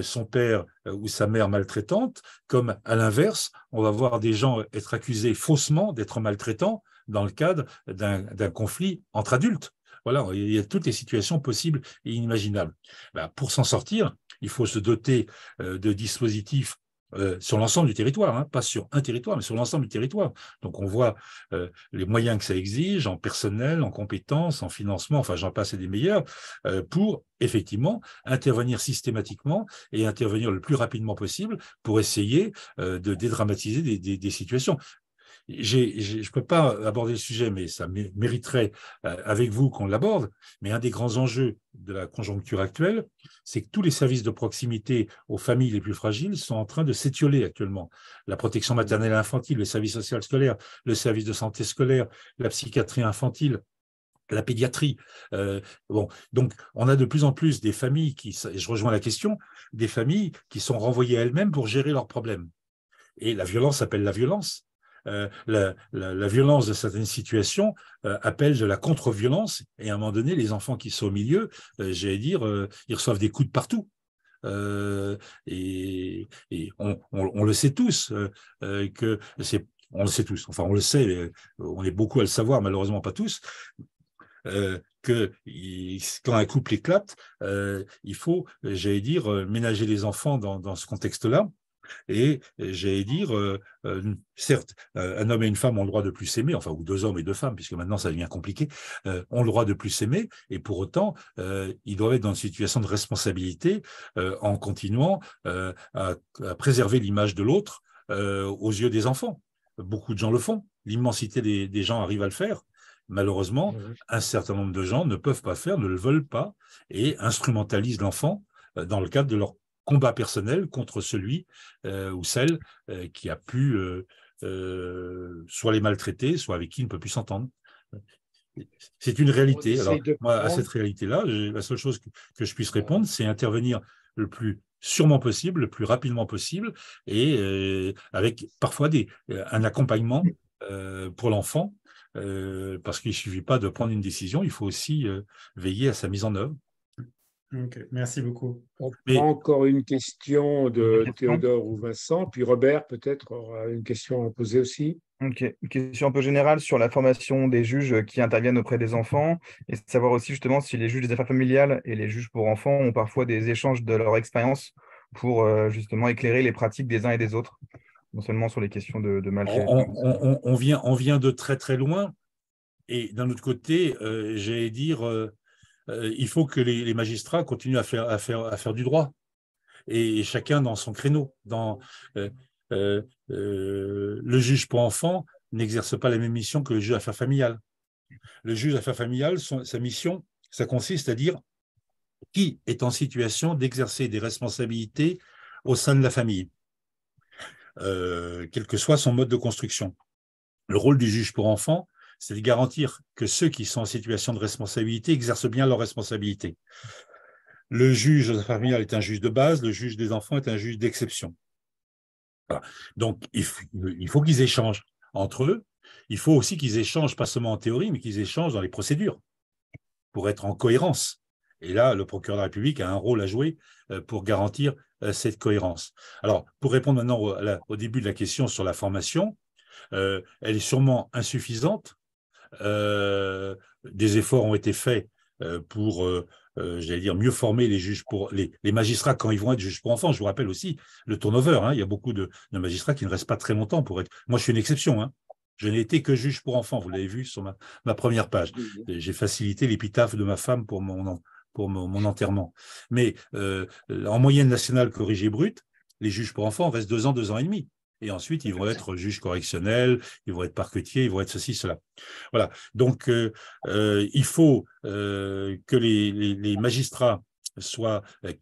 son père ou sa mère maltraitante, comme à l'inverse, on va voir des gens être accusés faussement d'être maltraitants dans le cadre d'un conflit entre adultes. Voilà, il y a toutes les situations possibles et inimaginables. Bah, pour s'en sortir, il faut se doter euh, de dispositifs euh, sur l'ensemble du territoire, hein. pas sur un territoire, mais sur l'ensemble du territoire. Donc on voit euh, les moyens que ça exige en personnel, en compétences, en financement, enfin j'en passe et des meilleurs, pour effectivement intervenir systématiquement et intervenir le plus rapidement possible pour essayer de dédramatiser des situations je ne peux pas aborder le sujet, mais ça mériterait euh, avec vous qu'on l'aborde. Mais un des grands enjeux de la conjoncture actuelle, c'est que tous les services de proximité aux familles les plus fragiles sont en train de s'étioler actuellement. La protection mmh. maternelle et infantile, le service social scolaire, le service de santé scolaire, la psychiatrie infantile, la pédiatrie. Euh, bon, donc on a de plus en plus des familles qui, je rejoins la question, des familles qui sont renvoyées à elles-mêmes pour gérer leurs problèmes. Et la violence s'appelle la violence. Euh, la, violence de certaines situations euh, appelle de la contre-violence. Et à un moment donné, les enfants qui sont au milieu, euh, j'allais dire, ils reçoivent des coups de partout. et, on, le sait tous que c'est, on le sait tous. Enfin, on le sait. On est beaucoup à le savoir, malheureusement pas tous. que quand un couple éclate, il faut, j'allais dire, ménager les enfants dans ce contexte-là. Et euh, j'allais dire, euh, euh, certes, un homme et une femme ont le droit de plus s'aimer, enfin, ou deux hommes et deux femmes, puisque maintenant ça devient compliqué, ont le droit de plus s'aimer, et pour autant, ils doivent être dans une situation de responsabilité en continuant à, préserver l'image de l'autre aux yeux des enfants. Beaucoup de gens le font, l'immensité des, gens arrive à le faire. Malheureusement, mmh un certain nombre de gens ne peuvent pas faire, ne le veulent pas, et instrumentalisent l'enfant dans le cadre de leur combat personnel contre celui euh, ou celle euh, qui a pu euh, soit les maltraiter, soit avec qui il ne peut plus s'entendre. C'est une réalité. Alors, à cette réalité-là, la seule chose que, je puisse répondre, c'est intervenir le plus sûrement possible, le plus rapidement possible, et avec parfois un accompagnement pour l'enfant, parce qu'il ne suffit pas de prendre une décision, il faut aussi veiller à sa mise en œuvre. Ok, merci beaucoup. encore une question de Théodore ou Vincent, puis Robert peut-être aura une question à poser aussi. Ok, une question un peu générale sur la formation des juges qui interviennent auprès des enfants et savoir aussi justement si les juges des affaires familiales et les juges pour enfants ont parfois des échanges de leur expérience pour euh, justement éclairer les pratiques des uns et des autres, non seulement sur les questions de, de mal on, vient, on vient de très très loin et d'un autre côté, euh, j'allais dire. Euh, euh, il faut que les, magistrats continuent à faire, du droit, et, chacun dans son créneau. Dans, euh, euh, le juge pour enfants n'exerce pas la même mission que le juge d'affaires familiales. Le juge d'affaires familiales, sa mission, ça consiste à dire qui est en situation d'exercer des responsabilités au sein de la famille, quel que soit son mode de construction. Le rôle du juge pour enfants, c'est de garantir que ceux qui sont en situation de responsabilité exercent bien leurs responsabilités. Le juge familial est un juge de base, le juge des enfants est un juge d'exception. Donc, il faut qu'ils échangent entre eux. Il faut aussi qu'ils échangent, pas seulement en théorie, mais qu'ils échangent dans les procédures pour être en cohérence. Et là, le procureur de la République a un rôle à jouer euh, pour garantir euh, cette cohérence. Alors, pour répondre maintenant au, début de la question sur la formation, euh, elle est sûrement insuffisante euh, des efforts ont été faits euh, pour, euh, j'allais dire, mieux former les juges pour les, magistrats quand ils vont être juges pour enfants. Je vous rappelle aussi le turnover. Hein. il y a beaucoup de, magistrats qui ne restent pas très longtemps pour être. Moi, je suis une exception. Hein. Je n'ai été que juge pour enfants. Vous l'avez vu sur ma, première page. J'ai facilité l'épitaphe de ma femme pour mon, pour mon, enterrement. Mais en moyenne nationale corrigée brute, les juges pour enfants restent deux ans, deux ans et demi. Et ensuite, ils vont être juges correctionnels, ils vont être parquetiers, ils vont être ceci, cela. Voilà. Donc, euh, euh, il faut euh, que les, magistrats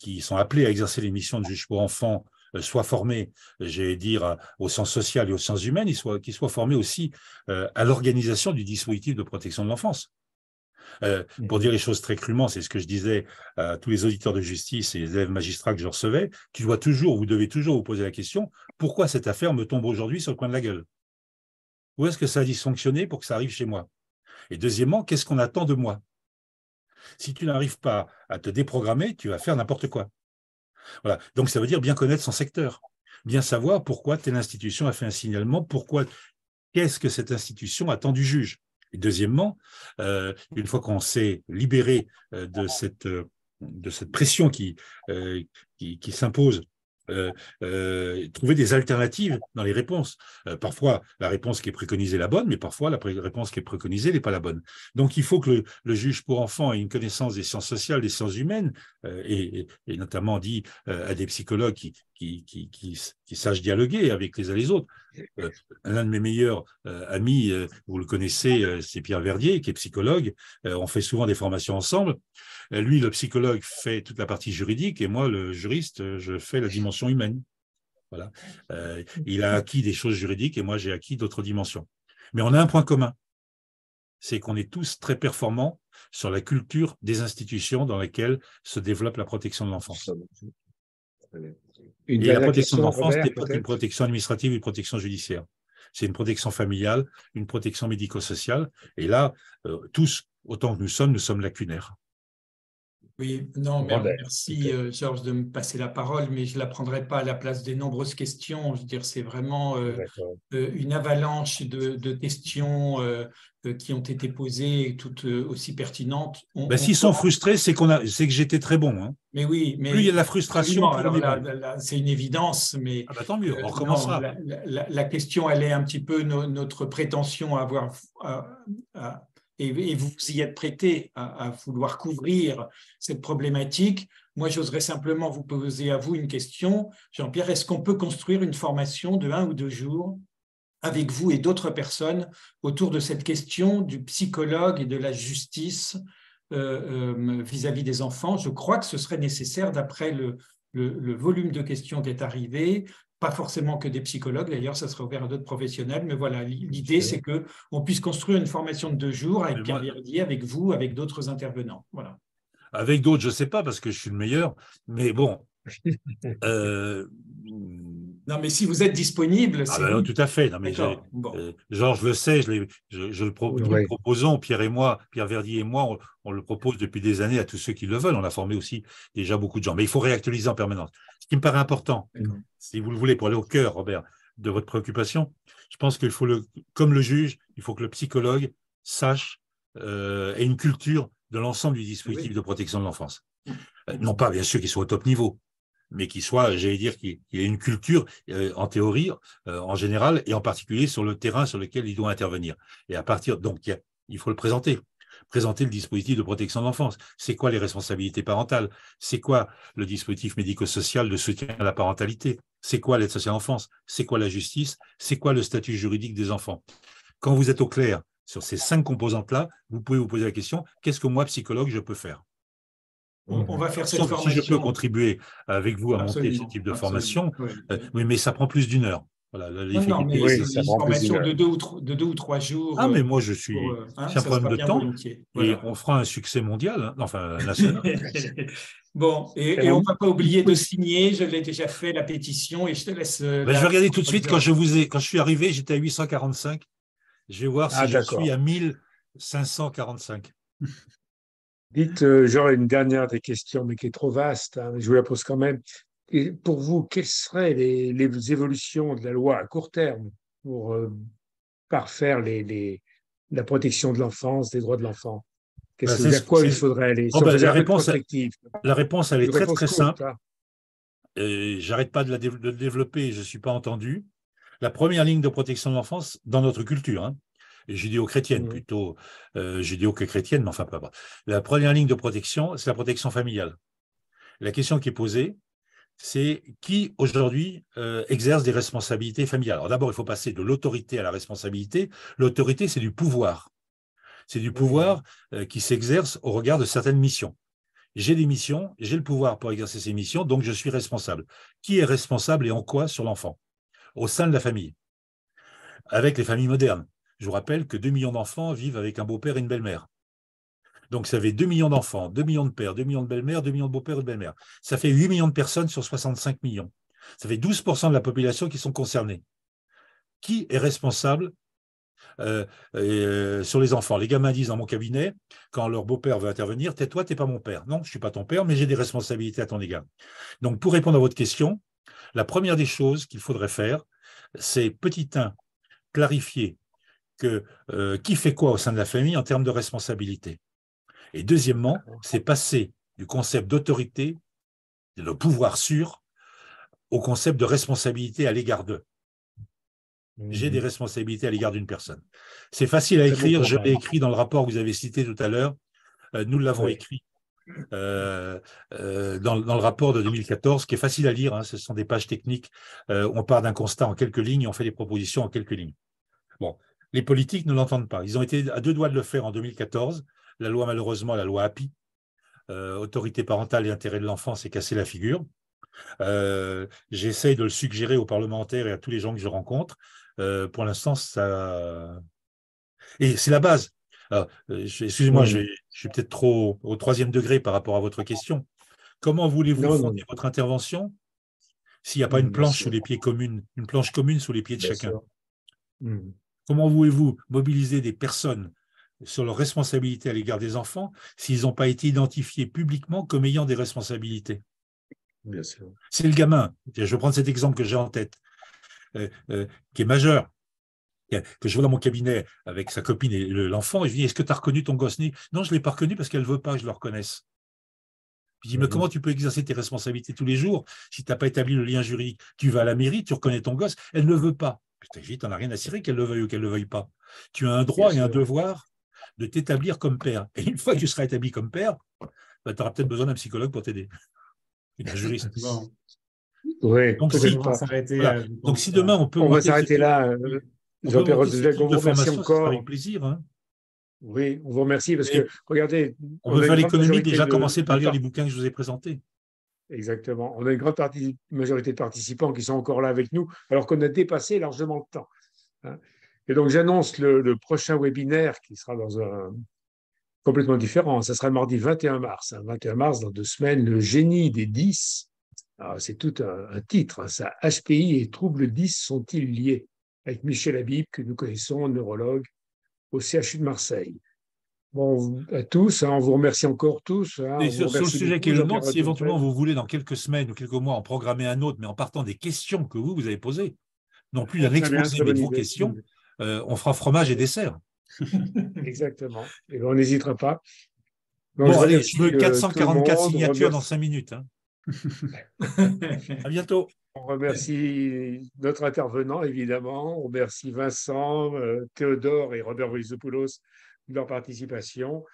qui sont appelés à exercer les missions de juge pour enfants soient formés, j'allais dire, au sens social et au sens humain, qu'ils soient formés aussi à l'organisation du dispositif de protection de l'enfance. Euh, mm. pour dire les choses très crûment, c'est ce que je disais à tous les auditeurs de justice et les élèves magistrats que je recevais, tu dois toujours, vous devez toujours vous poser la question, pourquoi cette affaire me tombe aujourd'hui sur le coin de la gueule Où est-ce que ça a dysfonctionné pour que ça arrive chez moi Et deuxièmement, qu'est-ce qu'on attend de moi Si tu n'arrives pas à te déprogrammer, tu vas faire n'importe quoi. Voilà. Donc ça veut dire bien connaître son secteur, bien savoir pourquoi telle institution a fait un signalement, pourquoi qu'est-ce que cette institution attend du juge et deuxièmement, euh, une fois qu'on s'est libéré euh, euh, de cette, pression qui, s'impose trouver des alternatives dans les réponses. parfois, la réponse qui est préconisée est la bonne, mais parfois, la réponse qui est préconisée n'est pas la bonne. Donc, il faut que le, juge pour enfants ait une connaissance des sciences sociales, des sciences humaines, et, notamment dit à des psychologues qui, qui, sache dialoguer avec les uns les autres. Euh, l'un de mes meilleurs euh, amis, euh, vous le connaissez, c'est Pierre Verdier, qui est psychologue. on fait souvent des formations ensemble. lui, le psychologue, fait toute la partie juridique et moi, le juriste, je fais la dimension humaine. Voilà. il a acquis des choses juridiques et moi, j'ai acquis d'autres dimensions. Mais on a un point commun, c'est qu'on est tous très performants sur la culture des institutions dans lesquelles se développe la protection de l'enfance et la protection d'enfance n'est pas une protection administrative, une protection judiciaire. C'est une protection familiale, une protection médico-sociale. Et là, euh, tous, autant que nous sommes, nous sommes lacunaires. Oui, non, merci euh, Georges de me passer la parole, mais je ne la prendrai pas à la place des nombreuses questions. Je veux dire, c'est vraiment euh, euh, une avalanche de, questions qui ont été posées, toutes aussi pertinentes. Bah, s'ils sont frustrés, c'est qu'on a, que j'étais très bon. Hein. Mais oui, mais plus il y a de la frustration, c'est une évidence. Mais ah, bah, tant mieux, on recommencera. la, question, elle est un petit peu notre prétention à avoir et, vous y êtes prêté à, vouloir couvrir cette problématique. Moi, j'oserais simplement vous poser à vous une question. Jean-Pierre, est-ce qu'on peut construire une formation de un ou deux jours avec vous et d'autres personnes autour de cette question du psychologue et de la justice euh, euh, vis-à-vis des enfants. Je crois que ce serait nécessaire, d'après le, volume de questions qui est arrivé, pas forcément que des psychologues, d'ailleurs, ça serait ouvert à d'autres professionnels, mais voilà, l'idée, c'est que on puisse construire une formation de deux jours avec Pierre Verdier, avec vous, avec d'autres intervenants. Voilà. Avec d'autres, je sais pas, parce que je suis le meilleur, mais bon. Euh, non, mais si vous êtes disponible. Ah ben tout à fait. Non, mais euh, genre, je le sais, je, je, le proposons, Pierre et moi, Pierre Verdier et moi, on, le propose depuis des années à tous ceux qui le veulent. On a formé aussi déjà beaucoup de gens, mais il faut réactualiser en permanence ce qui me paraît important, si vous le voulez, pour aller au cœur, Robert, de votre préoccupation, je pense qu'il faut, le, comme le juge, il faut que le psychologue sache et euh, ait une culture de l'ensemble du dispositif de protection de l'enfance. Euh, non pas, bien sûr, qu'il soit au top niveau, mais qu'il soit, j'allais dire, qu'il ait une culture euh, en théorie, en général, et en particulier sur le terrain sur lequel il doit intervenir. Et à partir, donc, il faut le présenter présenter le dispositif de protection de l'enfance. C'est quoi les responsabilités parentales C'est quoi le dispositif médico-social de soutien à la parentalité C'est quoi l'aide sociale à l'enfance C'est quoi la justice C'est quoi le statut juridique des enfants Quand vous êtes au clair sur ces cinq composantes-là, vous pouvez vous poser la question, qu'est-ce que moi, psychologue, je peux faire on, va faire cette formation. Si je peux contribuer avec vous à monter ce type de formation, euh, mais ça prend plus d'une heure. Voilà, non, mais c'est une formation de deux, ou trois, jours. Ah, mais euh, moi, je suis. Euh, hein, c'est un problème de temps. on fera un succès mondial, hein, enfin national. bon, et, on ne va pas oublier de signer. Je l'ai déjà fait, la pétition, et je te laisse. Euh, ben, je vais regarder tout de suite. Quand je, vous ai, quand je suis arrivé, j'étais à 845. Je vais voir ah, si je suis à 1545. Dites, j'aurais une dernière des questions, mais qui est trop vaste. Hein, je vous la pose quand même pour vous, quelles seraient les, évolutions de la loi à court terme pour euh, parfaire la protection de l'enfance, des droits de l'enfant bah, quoi il faudrait aller oh, bah, la, réponse, la réponse, elle est très très simple. Je hein. euh, J'arrête pas de la développer, je ne suis pas entendu. La première ligne de protection de l'enfance dans notre culture, hein, judéo-chrétienne mmh. plutôt, euh, judéo-chrétienne, mais enfin, pas. La première ligne de protection, c'est la protection familiale. La question qui est posée, c'est qui aujourd'hui euh, exerce des responsabilités familiales. Alors d'abord, il faut passer de l'autorité à la responsabilité. L'autorité, c'est du pouvoir. C'est du pouvoir euh, qui s'exerce au regard de certaines missions. J'ai des missions, j'ai le pouvoir pour exercer ces missions, donc je suis responsable. Qui est responsable et en quoi sur l'enfant Au sein de la famille, avec les familles modernes. Je vous rappelle que 2 millions d'enfants vivent avec un beau-père et une belle-mère. Donc, ça fait 2 millions d'enfants, 2 millions de pères, 2 millions de belles-mères, 2 millions de beaux-pères et de belles-mères. Ça fait 8 millions de personnes sur 65 millions. Ça fait 12% de la population qui sont concernées. Qui est responsable euh, euh, sur les enfants Les gamins disent dans mon cabinet, quand leur beau-père veut intervenir, tais-toi, tu t'es pas mon père. Non, je ne suis pas ton père, mais j'ai des responsabilités à ton égard. Donc, pour répondre à votre question, la première des choses qu'il faudrait faire, c'est petit 1, clarifier que, euh, qui fait quoi au sein de la famille en termes de responsabilité. Et deuxièmement, c'est passer du concept d'autorité, de pouvoir sûr, au concept de responsabilité à l'égard d'eux. J'ai des mhm. responsabilités à l'égard d'une personne. C'est facile à écrire, je l'ai écrit dans le rapport que vous avez cité tout à l'heure. Euh, nous l'avons écrit euh, euh, dans, le rapport de 2014, qui est facile à lire. Hein. ce sont des pages techniques. on part d'un constat en quelques lignes, et on fait des propositions en quelques lignes. Bon, les politiques ne l'entendent pas. Ils ont été à deux doigts de le faire en 2014. La loi, malheureusement, la loi API, euh, autorité parentale et intérêt de l'enfant, s'est cassée la figure. Euh, j'essaye de le suggérer aux parlementaires et à tous les gens que je rencontre. Euh, pour l'instant, ça. Et c'est la base. Excusez-moi, je, suis peut-être trop au troisième degré par rapport à votre question. Comment voulez-vous fonder votre intervention s'il n'y a pas une planche sous les pieds communes, une planche commune sous les pieds de chacun mmh. Comment voulez-vous mobiliser des personnes sur leurs responsabilités à l'égard des enfants s'ils n'ont pas été identifiés publiquement comme ayant des responsabilités. C'est le gamin. Je prends cet exemple que j'ai en tête, euh, euh, qui est majeur, que je vois dans mon cabinet avec sa copine et l'enfant, et je lui dis Est-ce que tu as reconnu ton gosse Non, je ne l'ai pas reconnu parce qu'elle ne veut pas que je le reconnaisse. Je dis, mais mhm. comment tu peux exercer tes responsabilités tous les jours si tu n'as pas établi le lien juridique Tu vas à la mairie, tu reconnais ton gosse, elle ne veut pas. Putain, tu n'en as rien à cirer qu'elle le veuille ou qu'elle ne le veuille pas. Tu as un droit et un devoir de t'établir comme père. Et une fois que tu seras établi comme père, bah, tu auras peut-être besoin d'un psychologue pour t'aider. Et juriste. Oui, euh, donc, si, demain on peut. On va s'arrêter là. Jean-Pierre euh, on vous remercie encore. Avec plaisir. Hein. Oui, on vous remercie parce que, regardez. On, on l'économie, déjà commencer par lire les bouquins que je vous ai présentés. Exactement. On a une grande majorité de participants qui sont encore là avec nous, alors qu'on a dépassé largement le temps. Hein. Et donc, j'annonce le, prochain webinaire qui sera dans un complètement différent. Ça sera mardi 21 mars. 21 hein, mars, dans deux semaines, le génie des 10. C'est tout un, titre. Hein, ça, HPI et troubles 10 sont-ils liés Avec Michel Habib, que nous connaissons, neurologue au CHU de Marseille. Bon, à tous, hein, on vous remercie encore tous. et sur, le sujet qui est le si éventuellement vous voulez, dans quelques semaines ou quelques mois, en programmer un autre, mais en partant des questions que vous, vous avez posées, non plus d'un de vos questions, euh, on fera fromage et dessert. Exactement. Et eh ben, on n'hésitera pas. bon, allez, je veux 444 signatures dans 5 minutes. Hein. à bientôt. On remercie notre intervenant, évidemment. On remercie Vincent, euh, Théodore et Robert Vizopoulos de leur participation.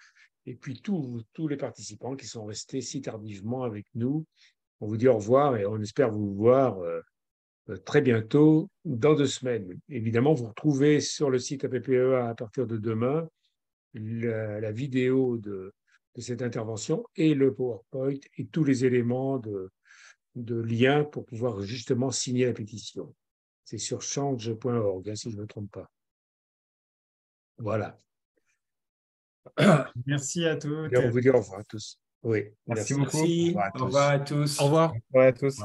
Et puis tous les participants qui sont restés si tardivement avec nous. On vous dit au revoir et on espère vous voir euh, euh, très bientôt, dans deux semaines. Évidemment, vous retrouvez sur le site APPEA e à partir de demain la, vidéo de, cette intervention et le PowerPoint et tous les éléments de, de lien pour pouvoir justement signer la pétition. C'est sur change.org, hein, si je ne me trompe pas. Voilà. Merci à tous. on vous dit au revoir à tous. Oui. Merci, beaucoup. Au revoir tous. Au revoir à tous. Au revoir à tous.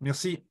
Merci.